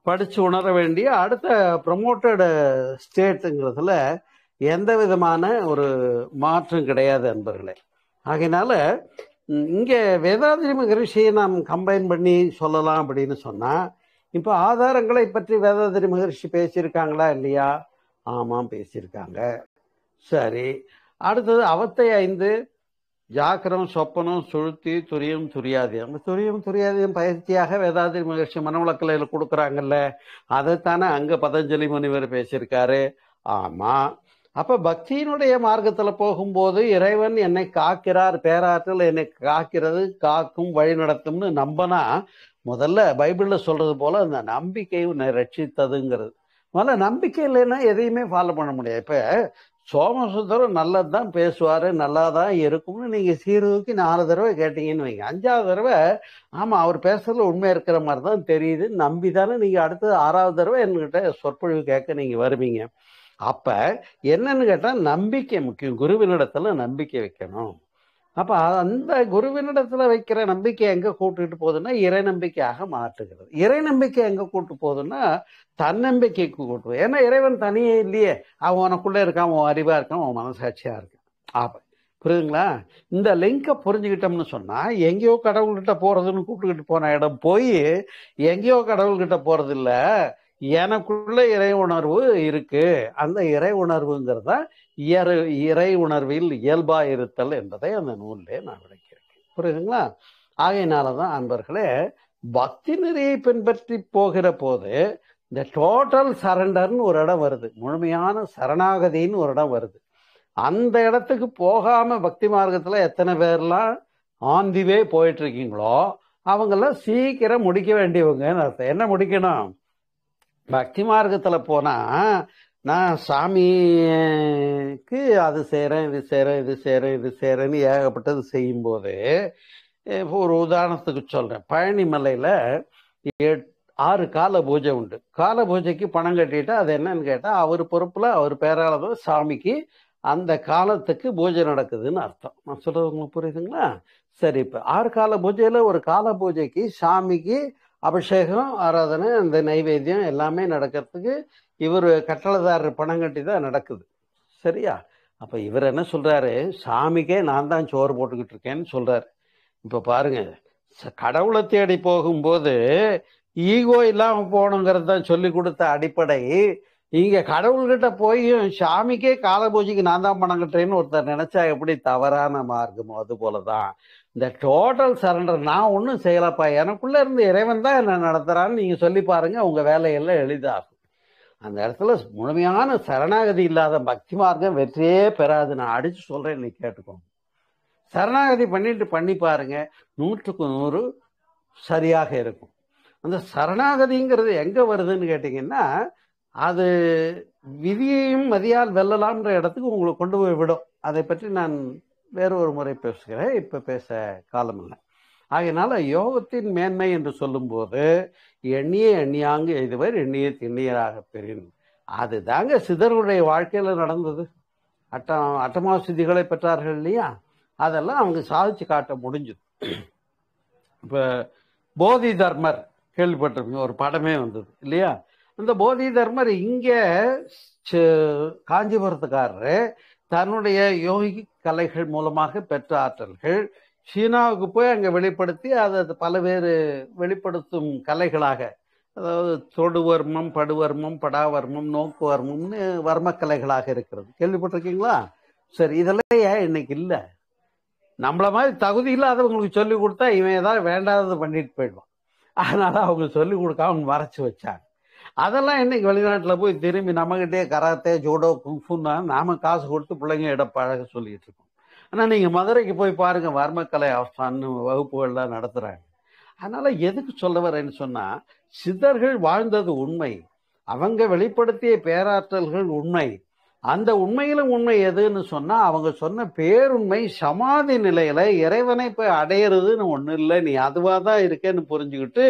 படித்து உணர வேண்டிய அடுத்த ப்ரமோட்டடு ஸ்டேட்டுங்கிறதுல எந்த விதமான ஒரு மாற்றம் கிடையாது அன்பர்களே ஆகையினால இங்கே வேதாதிரி மகரிஷியை நாம் கம்பைன் பண்ணி சொல்லலாம் அப்படின்னு சொன்னால் இப்போ ஆதாரங்களை பற்றி வேதாதிரி மகரிஷி பேசியிருக்காங்களா இல்லையா ஆமாம் பேசியிருக்காங்க சரி அடுத்தது அவத்தை ஐந்து ஜாக்கிரம் சொப்பனம் சுழுத்தி துரியம் துரியாதியம் துரியம் துரியாதியம் பயிற்சியாக வேதாதிரி மகிழ்ச்சி மனவளக்கலையில் கொடுக்குறாங்கல்ல அதைத்தானே அங்கே பதஞ்சலி முனிவர் பேசியிருக்காரு ஆமாம் அப்ப பக்தியினுடைய மார்க்கத்துல போகும்போது இறைவன் என்னை காக்கிறார் பேராற்றல் என்னை காக்கிறது காக்கும் வழி நடத்தும்னு நம்பனா முதல்ல பைபிள்ல சொல்றது போல அந்த நம்பிக்கை உன்னை ரட்சித்ததுங்கிறது முதல்ல நம்பிக்கை இல்லைன்னா எதையுமே ஃபாலோ பண்ண முடியாது இப்ப சோமசுந்தரம் நல்லது தான் பேசுவார் நல்லா தான் இருக்கும்னு நீங்கள் சீர்தூக்கி நாலு தடவை கேட்டீங்கன்னு வைங்க அஞ்சாவது தடவை ஆமாம் அவர் பேசுறதுல உண்மை இருக்கிற மாதிரி தான் தெரியுது நம்பி தானே நீங்கள் அடுத்து ஆறாவது தடவை என்கிட்ட சொற்பொழிவு கேட்க நீங்கள் வருவீங்க அப்ப என்னன்னு கேட்டா நம்பிக்கை முக்கியம் குருவினிடத்துல நம்பிக்கை வைக்கணும் அப்ப அந்த குருவினிடத்துல வைக்கிற நம்பிக்கை எங்க கூட்டுக்கிட்டு போகுதுன்னா இறை நம்பிக்கையாக மாற்றுகிறது இறை நம்பிக்கை எங்க கூட்டு போகுதுன்னா தன்னம்பிக்கைக்கு கூட்டுவோம் ஏன்னா இறைவன் தனியே இல்லையே அவன் உனக்குள்ள இருக்கான் உன் அறிவா இருக்கான் உன் மனசாட்சியா இருக்கான் ஆப்ப புரியுதுங்களா இந்த லிங்கை புரிஞ்சுக்கிட்டோம்னு சொன்னா எங்கேயோ கடவுள்கிட்ட போறதுன்னு கூப்பிட்டுக்கிட்டு போன இடம் போய் எங்கேயோ கடவுள்கிட்ட போறது இல்லை எனக்குள்ள இறை உணர்வு இருக்கு அந்த இறை உணர்வுங்கிறத இறை உணர்வில் இயல்பா இருத்தல் என்பதை அந்த நூலில் நான் விளக்கியிருக்கேன் புரியுதுங்களா ஆகையினாலதான் அன்பர்களே பக்தி நெறியை பின்பற்றி போகிற போது இந்த டோட்டல் சரண்டர்னு ஒரு இடம் வருது முழுமையான சரணாகதின்னு ஒரு இடம் வருது அந்த இடத்துக்கு போகாம பக்தி மார்க்கத்துல எத்தனை பேர்லாம் ஆந்திவே போயிட்டு இருக்கீங்களோ அவங்கெல்லாம் சீக்கிரம் முடிக்க வேண்டியவங்கன்னு அர்த்தம் என்ன முடிக்கணும் பக்தி மார்க்கத்தில் போனால் நான் சாமிக்கு அது செய்கிறேன் இது செய்கிறேன் இது செய்கிறேன் இது செய்கிறேன்னு ஏகப்பட்டது செய்யும்போது இப்போ ஒரு உதாரணத்துக்கு சொல்கிறேன் பழனிமலையில் எட் ஆறு கால பூஜை உண்டு கால பூஜைக்கு பணம் கட்டிட்டு அது என்னன்னு கேட்டால் அவர் பொறுப்பில் அவர் பேரால தான் சாமிக்கு அந்த காலத்துக்கு பூஜை நடக்குதுன்னு அர்த்தம் நான் சொல்கிறது உங்களுக்கு புரியுதுங்களா சரி இப்போ ஆறு கால பூஜையில் ஒரு கால பூஜைக்கு சாமிக்கு அபிஷேகம் ஆராதனை அந்த நைவேத்தியம் எல்லாமே நடக்கிறதுக்கு இவர் கட்டளதாரர் பணம் கட்டி தான் நடக்குது சரியா அப்போ இவர் என்ன சொல்கிறாரு சாமிக்கே நான் தான் சோறு போட்டுக்கிட்டு இருக்கேன்னு சொல்கிறாரு இப்போ பாருங்க கடவுளை தேடி போகும்போது ஈகோ இல்லாமல் போகணுங்கிறது தான் சொல்லி கொடுத்த அடிப்படை இங்க கடவுள்கிட்ட போய் சாமிக்கே கால பூஜைக்கு நான் தான் பணம் கட்டுறேன்னு ஒருத்தர் நினைச்சா எப்படி தவறான மார்க்கமோ அது போலதான் இந்த டோட்டல் சரண்டர் நான் ஒன்றும் செய்யலப்பா எனக்குள்ள இருந்து இறைவன் தான் என்ன நடத்துறான்னு நீங்க சொல்லி பாருங்க உங்க வேலையெல்லாம் எளிதாகும் அந்த இடத்துல முழுமையான சரணாகதி இல்லாத பக்தி மார்க்கம் வெற்றியே பெறாது நான் அடிச்சு சொல்றேன் நீ கேட்டுக்கோங்க சரணாகதி பண்ணிட்டு பண்ணி பாருங்க நூற்றுக்கு நூறு சரியாக இருக்கும் அந்த சரணாகதிங்கிறது எங்க வருதுன்னு கேட்டீங்கன்னா அது விதியையும் மதியால் வெல்லலாம்ன்ற இடத்துக்கு உங்களை கொண்டு போய் விடும் அதை பற்றி நான் வேறு ஒரு முறை பேசுகிறேன் இப்போ பேச காலம் இல்லை ஆகையினால யோகத்தின் மேன்மை என்று சொல்லும்போது எண்ணியே எண்ணியாங்கு எழுதுவர் எண்ணிய திண்ணியராக பெறின் அது தாங்க சிதறுடைய வாழ்க்கையில் நடந்தது அட்ட அட்டமா சிதிகளை பெற்றார்கள் இல்லையா அதெல்லாம் அவங்க சாதிச்சு காட்ட முடிஞ்சுது இப்போ போதி தர்மர் கேள்விப்பட்டிருக்கீங்க ஒரு படமே வந்தது இல்லையா இந்த போதி தர்மர் இங்க காஞ்சிபுரத்துக்காரரு தன்னுடைய யோகி கலைகள் மூலமாக பெற்ற ஆற்றல்கள் சீனாவுக்கு போய் அங்கே வெளிப்படுத்தி அதை பல்வேறு வெளிப்படுத்தும் கலைகளாக அதாவது தொடுவர்மம் படுவர்மம் படாவர்மம் நோக்குவர்மம்னு வர்மக்கலைகளாக இருக்கிறது கேள்விப்பட்டிருக்கீங்களா சரி இதெல்லாம் ஏன் இன்னைக்கு இல்லை நம்மள மாதிரி தகுதி இல்லாதவங்களுக்கு சொல்லி கொடுத்தா இவன் ஏதாவது வேண்டாதது பண்ணிட்டு போயிடுவான் அதனால அவங்க சொல்லி கொடுக்காம வரைச்சி வச்சாங்க அதெல்லாம் இன்னைக்கு வெளிநாட்டில் போய் திரும்பி நம்மகிட்டே கராத்தே ஜூடோ குங்ஃபுன்னா நாம காசு கொடுத்து பிள்ளைங்க இட பழக சொல்லிட்டு இருக்கோம் ஆனால் நீங்கள் மதுரைக்கு போய் பாருங்க வர்மக்கலை அவஸ்தான் வகுப்புகள்லாம் நடத்துகிறாங்க அதனால எதுக்கு சொல்ல வரேன்னு சொன்னால் சித்தர்கள் வாழ்ந்தது உண்மை அவங்க வெளிப்படுத்திய பேராற்றல்கள் உண்மை அந்த உண்மையிலும் உண்மை எதுன்னு சொன்னா அவங்க சொன்ன பேருண்மை சமாதி நிலையில இறைவனை போய் அடையிறதுன்னு ஒண்ணு இல்லை நீ அதுவா தான் இருக்கேன்னு புரிஞ்சுக்கிட்டு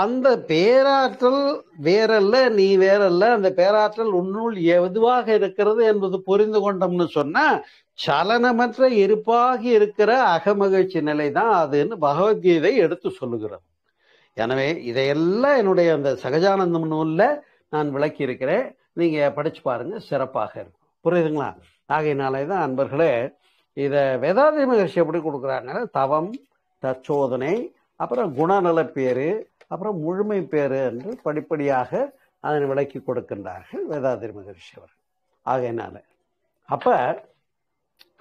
அந்த பேராற்றல் வேறல்ல நீ வேறல்ல அந்த பேராற்றல் உன்னுள் எதுவாக இருக்கிறது என்பது புரிந்து கொண்டோம்னு சொன்னா சலனமற்ற இருப்பாகி இருக்கிற அகமகிழ்ச்சி நிலை தான் அதுன்னு பகவத்கீதை எடுத்து சொல்லுகிறது எனவே இதையெல்லாம் என்னுடைய அந்த சகஜானந்தம் நூலில் நான் விளக்கி இருக்கிறேன் நீங்க படிச்சு பாருங்க சிறப்பாக இருக்கும் புரியுதுங்களா ஆகையினாலே தான் அன்பர்களே இதை வேதாதி மகிழ்ச்சி எப்படி கொடுக்குறாங்கன்னா தவம் தச்சோதனை அப்புறம் குணநலப்பேறு அப்புறம் முழுமை பேறு என்று படிப்படியாக அதனை விளக்கி கொடுக்கின்றார்கள் வேதாதிரி மகரிஷி அவர்கள் ஆகையினால அப்ப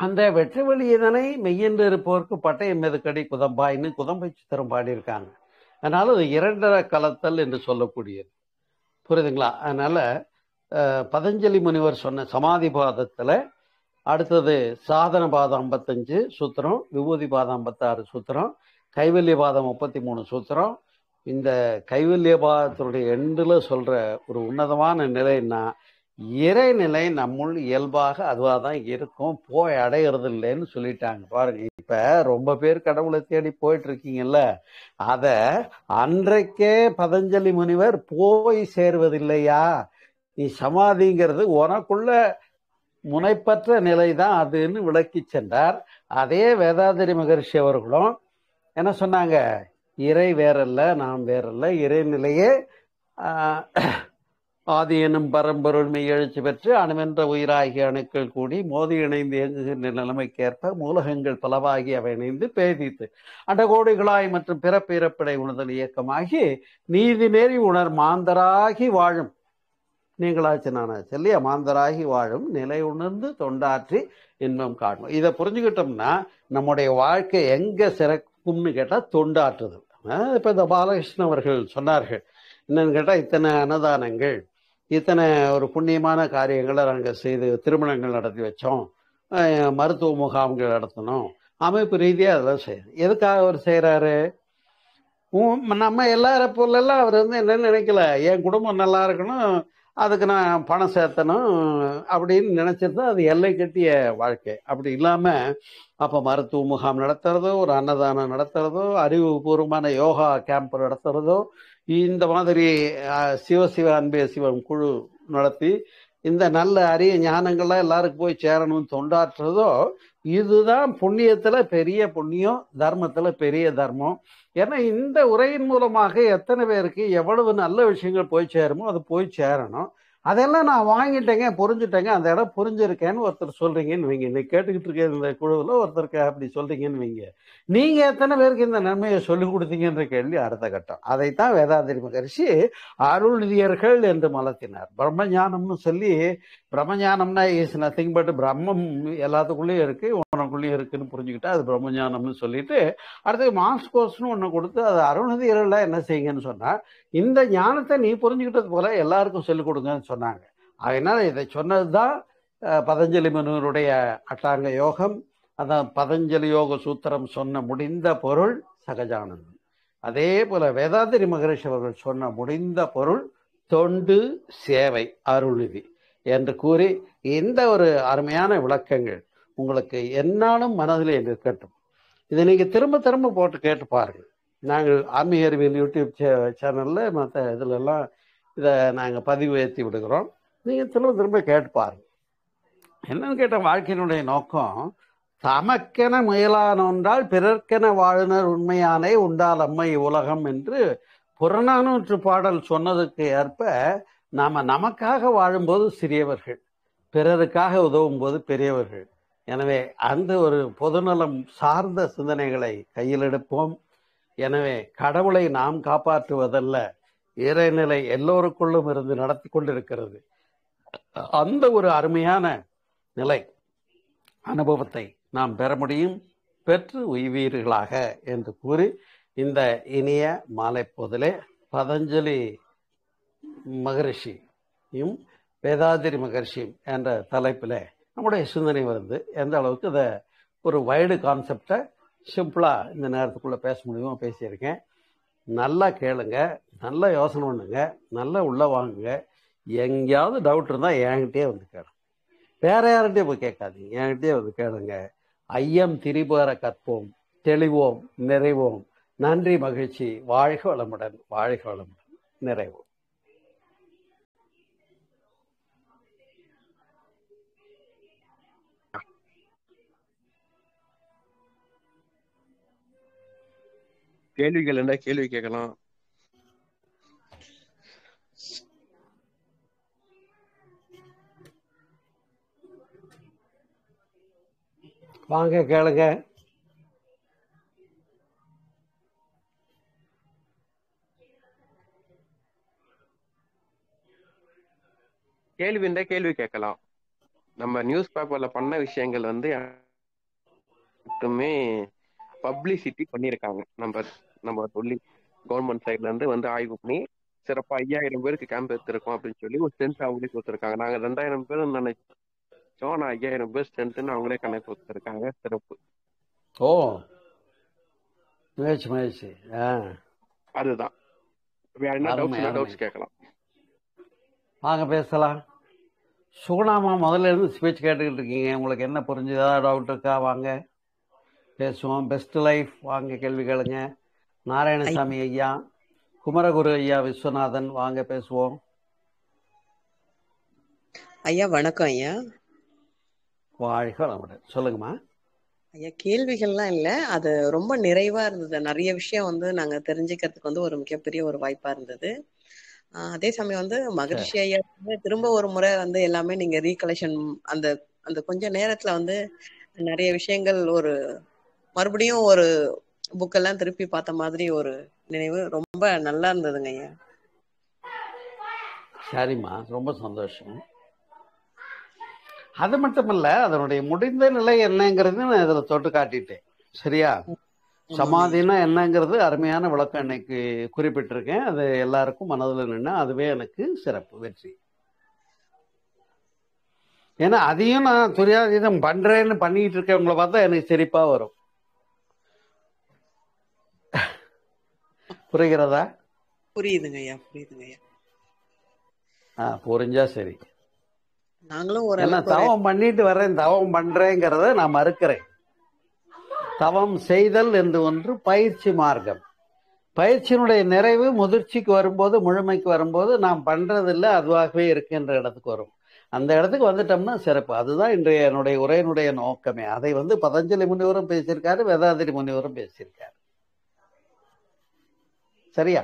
அந்த வெற்றி வெளியிதனை மெய்யென்று இருப்போருக்கு பட்டயம் மெதுக்கடி குதம்பாயின்னு குதம்பை சித்திரம் பாடியிருக்காங்க அதனால அது இரண்டரை கலத்தல் என்று சொல்லக்கூடியது புரியுதுங்களா அதனால பதஞ்சலி முனிவர் சொன்ன சமாதி பாதத்தில் அடுத்தது சாதன பாதம் ஐம்பத்தஞ்சு சூத்திரம் விபூதி பாதம் ஐம்பத்தாறு சூத்திரம் கைவல்லிய பாதம் முப்பத்தி மூணு சூத்திரம் இந்த கைவல்யபாதத்தினுடைய எண்டில் சொல்கிற ஒரு உன்னதமான நிலைன்னா இறைநிலை நம்முள் இயல்பாக அதுவாக தான் இருக்கும் போய் அடையிறது இல்லைன்னு சொல்லிட்டாங்க பாருங்க இப்போ ரொம்ப பேர் கடவுளை தேடி போயிட்டு இருக்கீங்கல்ல அதை அன்றைக்கே பதஞ்சலி முனிவர் போய் சேர்வதில்லையா நீ சமாதிங்கிறது உனக்குள்ள முனைப்பற்ற நிலை தான் அதுன்னு விளக்கி சென்றார் அதே வேதாதிரி மகர்ஷி அவர்களும் என்ன சொன்னாங்க இறை வேறல்ல நாம் வேறல்ல இறைநிலையே ஆதி எனும் பரம்பொருண்மை எழுச்சி பெற்று அணுவென்ற உயிராகிய அணுக்கள் கூடி மோதி இணைந்து இயங்குகின்ற நிலைமைக்கேற்ப மூலகங்கள் பலவாகி அவை இணைந்து பேதித்து அண்டகோடிகளாய் மற்றும் பிறப்பு இறப்பிடை உணர்தல் இயக்கமாகி நீதி நேரி உணர் மாந்தராகி வாழும் நீங்களாச்சு நானாச்சு இல்லையா மாந்தராகி வாழும் நிலை உணர்ந்து தொண்டாற்றி இன்பம் காணும் இதை புரிஞ்சுக்கிட்டோம்னா நம்முடைய வாழ்க்கை எங்கே சிற கும்னு கேட்டால் தொண்டாற்றுது இப்போ இந்த பாலகிருஷ்ணன் அவர்கள் சொன்னார்கள் என்னன்னு கேட்டால் இத்தனை அன்னதானங்கள் இத்தனை ஒரு புண்ணியமான காரியங்களை நாங்கள் செய்து திருமணங்கள் நடத்தி வச்சோம் மருத்துவ முகாம்கள் நடத்தணும் அமைப்பு ரீதியாக அதெல்லாம் செய்யணும் எதுக்காக அவர் செய்கிறாரு நம்ம எல்லார போலெல்லாம் அவர் வந்து என்னென்னு நினைக்கல என் குடும்பம் நல்லா இருக்கணும் அதுக்கு நான் பணம் சேர்த்தணும் அப்படின்னு நினச்சிருந்தா அது எல்லை கட்டிய வாழ்க்கை அப்படி இல்லாமல் அப்போ மருத்துவ முகாம் நடத்துறதோ ஒரு அன்னதானம் நடத்துறதோ அறிவுபூர்வமான யோகா கேம்ப் நடத்துறதோ இந்த மாதிரி சிவசிவ அன்பே சிவம் குழு நடத்தி இந்த நல்ல அரிய ஞானங்கள்லாம் எல்லாருக்கும் போய் சேரணும்னு தொண்டாற்றுறதோ இதுதான் புண்ணியத்தில் பெரிய புண்ணியம் தர்மத்தில் பெரிய தர்மம் ஏன்னா இந்த உரையின் மூலமாக எத்தனை பேருக்கு எவ்வளவு நல்ல விஷயங்கள் போய் சேருமோ அது போய் சேரணும் அதெல்லாம் நான் வாங்கிட்டேங்க புரிஞ்சுட்டேங்க அந்த இடம் புரிஞ்சிருக்கேன்னு ஒருத்தர் சொல்றீங்கன்னு வைங்க நீ கேட்டுக்கிட்டு இருக்க இந்த குழுவில் ஒருத்தருக்கு அப்படி சொல்றீங்கன்னு வைங்க நீங்க எத்தனை பேருக்கு இந்த நன்மையை சொல்லிக் கொடுத்தீங்கன்ற கேள்வி அடுத்த கட்டம் அதைத்தான் வேதாந்திரி மகரிஷி அருள்நிதியர்கள் என்று மலர்த்தினார் பிரம்மஞானம்னு சொல்லி பிரம்மஞானம்னா இஸ் நத்திங் பட் பிரம்மம் எல்லாத்துக்குள்ளேயும் இருக்கு உனக்குள்ளேயும் இருக்குன்னு புரிஞ்சுக்கிட்டா அது பிரம்மஞானம்னு சொல்லிட்டு அடுத்தது மாஸ் கோர்ஸ்னு ஒன்று கொடுத்து அது நிதியர்கள்லாம் என்ன செய்யுங்கன்னு சொன்னா இந்த ஞானத்தை நீ புரிஞ்சுக்கிட்டது போல எல்லாருக்கும் சொல்லிக் கொடுங்கன்னு சொன்னாங்க அதனால் இதை சொன்னது தான் பதஞ்சலி மனுவனுடைய அட்டாங்க யோகம் அதான் பதஞ்சலி யோக சூத்திரம் சொன்ன முடிந்த பொருள் சகஜானந்தம் அதே போல வேதாதிரி மகரிஷி அவர்கள் சொன்ன முடிந்த பொருள் தொண்டு சேவை அருள்நிதி என்று கூறி இந்த ஒரு அருமையான விளக்கங்கள் உங்களுக்கு என்னாலும் மனதில் இருக்கட்டும் இதை நீங்கள் திரும்ப திரும்ப போட்டு கேட்டு பாருங்கள் நாங்கள் ஆன்மீக அறிவியல் யூடியூப் சே சேனலில் மற்ற இதுலெல்லாம் இதை நாங்கள் பதிவு ஏற்றி விடுகிறோம் நீங்கள் திரும்ப திரும்ப கேட்டு பாருங்க என்னன்னு கேட்ட வாழ்க்கையினுடைய நோக்கம் தமக்கென முயலானொன்றால் பிறர்க்கென வாழ்நர் உண்மையானே உண்டால் அம்மை உலகம் என்று புறநானூற்று பாடல் சொன்னதுக்கு ஏற்ப நாம் நமக்காக வாழும்போது சிறியவர்கள் பிறருக்காக உதவும் போது பெரியவர்கள் எனவே அந்த ஒரு பொதுநலம் சார்ந்த சிந்தனைகளை கையில் எடுப்போம் எனவே கடவுளை நாம் காப்பாற்றுவதல்ல இறைநிலை எல்லோருக்குள்ளும் இருந்து நடத்தி கொண்டிருக்கிறது அந்த ஒரு அருமையான நிலை அனுபவத்தை நாம் பெற முடியும் பெற்று உய்வீர்களாக என்று கூறி இந்த இனிய மாலை போதிலே பதஞ்சலி மகரிஷியும் வேதாதிரி மகர்ஷியும் என்ற தலைப்பில் நம்முடைய சிந்தனை வருது எந்த அளவுக்கு இதை ஒரு வைடு கான்செப்டை சிம்பிளாக இந்த நேரத்துக்குள்ளே பேச முடியுமோ பேசியிருக்கேன் நல்லா கேளுங்க நல்ல யோசனை பண்ணுங்க நல்லா உள்ளே வாங்குங்க எங்கேயாவது டவுட் இருந்தால் என்கிட்டயே வந்து கேளுங்க வேற யார்கிட்டயே போய் கேட்காதீங்க என்கிட்டயே வந்து கேளுங்க ஐயம் திரிபுர கற்போம் தெளிவோம் நிறைவோம் நன்றி மகிழ்ச்சி வாழ்க வளமுடன் வாழ்க வளமுடன் நிறைவோம் கேள்விகள் என்ன கேள்வி கேட்கலாம் வாங்க கேளுங்க கேள்வி இருந்தா கேள்வி கேட்கலாம் நம்ம நியூஸ் பேப்பர்ல பண்ண விஷயங்கள் வந்து மட்டுமே பப்ளிசிட்டி பண்ணியிருக்காங்க நம்ம நம்ம சொல்லி கவர்மெண்ட் சைட்ல இருந்து வந்து ஆய்வு பண்ணி சிறப்பா ஐயாயிரம் பேருக்கு கேம்ப் எடுத்திருக்கோம் அப்படின்னு சொல்லி ஒரு சென்ஸ் அவங்களே கொடுத்துருக்காங்க நாங்க ரெண்டாயிரம் பேர் நினைச்சு சோனா ஐயாயிரம் பேர் ஸ்ட்ரென்த்னு அவங்களே கணக்கு கொடுத்துருக்காங்க சிறப்பு ஓ முயற்சி முயற்சி அதுதான் கேட்கலாம் வாங்க பேசலாம் சுகுணாமா முதல்ல இருந்து ஸ்பீச் கேட்டுக்கிட்டு இருக்கீங்க உங்களுக்கு என்ன புரிஞ்சுதா டவுட் இருக்கா வாங்க பேசுவோம் பெஸ்ட் லைஃப் வாங்க கேள்வி கேளுங்க நாராயணசாமி ஐயா குமரகுரு ஐயா விஸ்வநாதன் வாங்க பேசுவோம் ஐயா வணக்கம் ஐயா வாழ்க வளமுடன் சொல்லுங்கம்மா ஐயா கேள்விகள்லாம் இல்லை அது ரொம்ப நிறைவா இருந்தது நிறைய விஷயம் வந்து நாங்க தெரிஞ்சுக்கிறதுக்கு வந்து ஒரு மிகப்பெரிய ஒரு வாய்ப்பா இருந்தது அதே சமயம் வந்து மகிழ்ச்சி ஐயா திரும்ப ஒரு முறை வந்து எல்லாமே நீங்க ரீகலெக்ஷன் அந்த அந்த கொஞ்ச நேரத்துல வந்து நிறைய விஷயங்கள் ஒரு மறுபடியும் ஒரு புக்கெல்லாம் திருப்பி பார்த்த மாதிரி ஒரு நினைவு ரொம்ப நல்லா இருந்ததுங்க ஐயா சரிம்மா ரொம்ப சந்தோஷம் அது மட்டுமல்ல அதனுடைய முடிந்த நிலை என்னங்கிறது நான் இதுல தொட்டு காட்டிட்டேன் சரியா சமாதினா என்னங்கிறது அருமையான விளக்கம் இன்னைக்கு குறிப்பிட்டிருக்கேன் அது எல்லாருக்கும் மனதில் நின்று அதுவே எனக்கு சிறப்பு வெற்றி ஏன்னா அதையும் நான் துரியாதீதம் பண்றேன்னு பண்ணிட்டு இருக்கவங்களை பார்த்தா எனக்கு சிரிப்பா வரும் புரிகிறதா புரியுதுங்க ஐயா புரியுதுங்க ஐயா ஆ புரிஞ்சா சரி நாங்களும் ஒரு தவம் பண்ணிட்டு வரேன் தவம் பண்றேங்கிறத நான் மறுக்கிறேன் தவம் செய்தல் என்று ஒன்று பயிற்சி மார்க்கம் பயிற்சியினுடைய நிறைவு முதிர்ச்சிக்கு வரும்போது முழுமைக்கு வரும்போது நாம் பண்றதில்லை அதுவாகவே இருக்கின்ற இடத்துக்கு வரும் அந்த இடத்துக்கு வந்துட்டோம்னா சிறப்பு அதுதான் இன்றைய என்னுடைய உரையினுடைய நோக்கமே அதை வந்து பதஞ்சலி முனிவரும் பேசியிருக்காரு வேதாதிரி முனிவரும் பேசியிருக்காரு சரியா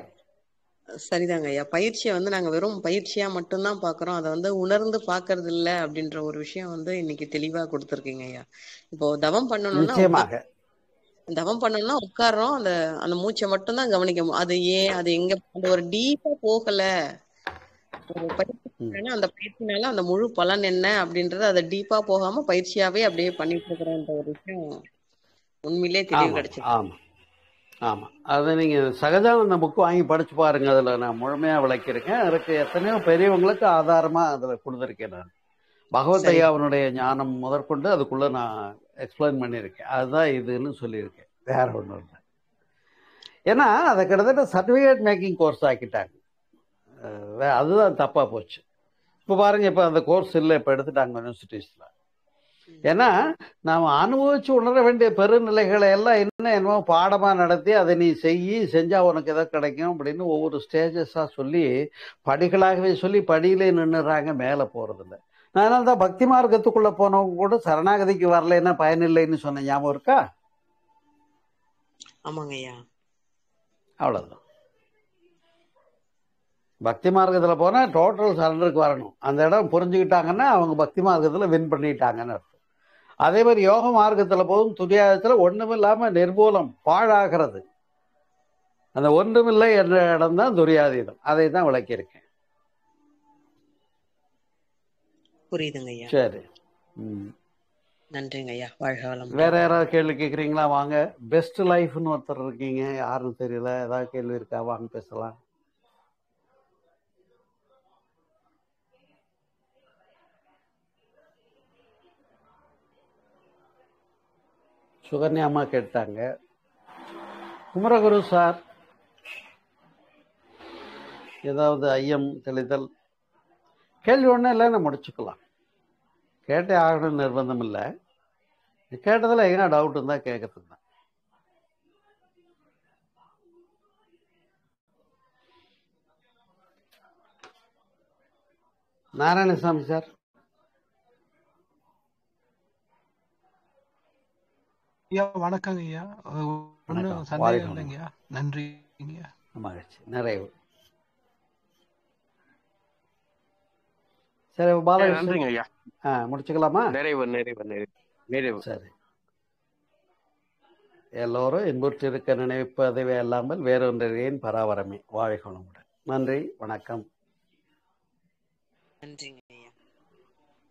சரிதாங்க ஐயா பயிற்சியை வந்து நாங்க வெறும் பயிற்சியா மட்டும்தான் பாக்குறோம் அதை வந்து உணர்ந்து பாக்குறது இல்ல அப்படின்ற ஒரு விஷயம் வந்து இன்னைக்கு தெளிவா கொடுத்துருக்கீங்க ஐயா இப்போ தவம் பண்ணணும்னா தவம் பண்ணணும்னா உட்காடுறோம் அந்த அந்த மூச்சை மட்டும் தான் கவனிக்க அது ஏன் அது எங்க ஒரு டீப்பா போகல அந்த பயிற்சினால அந்த முழு பலன் என்ன அப்படின்றது அதை டீப்பா போகாம பயிற்சியாவே அப்படியே பண்ணிட்டு இருக்கிறோன்ற ஒரு விஷயம் உண்மையிலே தெளிவு கிடைச்சிருக்கு ஆமாம் அதை நீங்கள் சகஜம் அந்த புக்கு வாங்கி படித்து பாருங்கள் அதில் நான் முழுமையாக விளக்கியிருக்கேன் அதுக்கு எத்தனையோ பெரியவங்களுக்கு ஆதாரமாக அதில் கொடுத்துருக்கேன் நான் பகவத் ஐயாவனுடைய ஞானம் முதற்கொண்டு அதுக்குள்ளே நான் எக்ஸ்பிளைன் பண்ணியிருக்கேன் அதுதான் இதுன்னு சொல்லியிருக்கேன் வேற ஒன்றும் இல்லை ஏன்னா அதை கிட்டத்தட்ட சர்டிஃபிகேட் மேக்கிங் கோர்ஸ் ஆக்கிட்டாங்க அதுதான் தப்பாக போச்சு இப்போ பாருங்கள் இப்போ அந்த கோர்ஸ் இல்லை இப்போ எடுத்துட்டாங்க யூனிவர்சிட்டிஸில் ஏன்னா நாம் அனுபவிச்சு உணர வேண்டிய பெருநிலைகளை எல்லாம் என்ன என்னமோ பாடமா நடத்தி அதை நீ செய்ய செஞ்சா உனக்கு எதை கிடைக்கும் அப்படின்னு ஒவ்வொரு ஸ்டேஜஸா சொல்லி படிகளாகவே சொல்லி படியிலே நின்றுறாங்க மேல இல்லை அதனால தான் பக்தி மார்க்கத்துக்குள்ள போனவங்க கூட சரணாகதிக்கு வரலைன்னா பயனில்லைன்னு சொன்ன ஞாபகம் இருக்கா ஆமாங்கய்யா அவ்வளவுதான் பக்தி மார்க்கத்தில் போனால் டோட்டல் சரண்டருக்கு வரணும் அந்த இடம் புரிஞ்சுக்கிட்டாங்கன்னா அவங்க பக்தி மார்க்கத்தில் வின் பண்ணிட்டாங்கன்னு அதே மாதிரி யோக மார்க்கத்தில் போதும் துரியாதத்தில் ஒன்றுமில்லாமல் நிர்மூலம் பாழாகிறது அந்த ஒன்றுமில்லை என்ற இடம் தான் துரியாதீதம் அதை தான் விளக்கியிருக்கேன் புரியுதுங்க ஐயா சரி நன்றிங்க ஐயா வாழ்க வேற யாராவது கேள்வி கேட்குறீங்களா வாங்க பெஸ்ட் லைஃப்னு ஒருத்தர் இருக்கீங்க யாருன்னு தெரியல ஏதாவது கேள்வி இருக்கா வாங்க பேசலாம் சுகன்யா அம்மா கேட்டாங்க குமரகுரு சார் ஏதாவது ஐயம் தெளிதல் கேள்வி ஒன்றும் இல்லைன்னு முடிச்சுக்கலாம் கேட்டே ஆகணும்னு நிர்பந்தம் இல்லை கேட்டதில் எங்கே டவுட் இருந்தால் கேட்கறது தான் நாராயணசாமி சார் ஐயா வணக்கங்க ஐயா ஒன்றும் சந்தேகம் நன்றி மகிழ்ச்சி நிறைவு சரி ஐயா ஆ முடிச்சுக்கலாமா நிறைவு நிறைவு நிறைவு நிறைவு சரி எல்லோரும் இன்புற்றிருக்க நினைப்பதுவே அல்லாமல் வேறொன்றின் பராவரமே வாழ்கணுமுடன் நன்றி வணக்கம் நன்றிங்க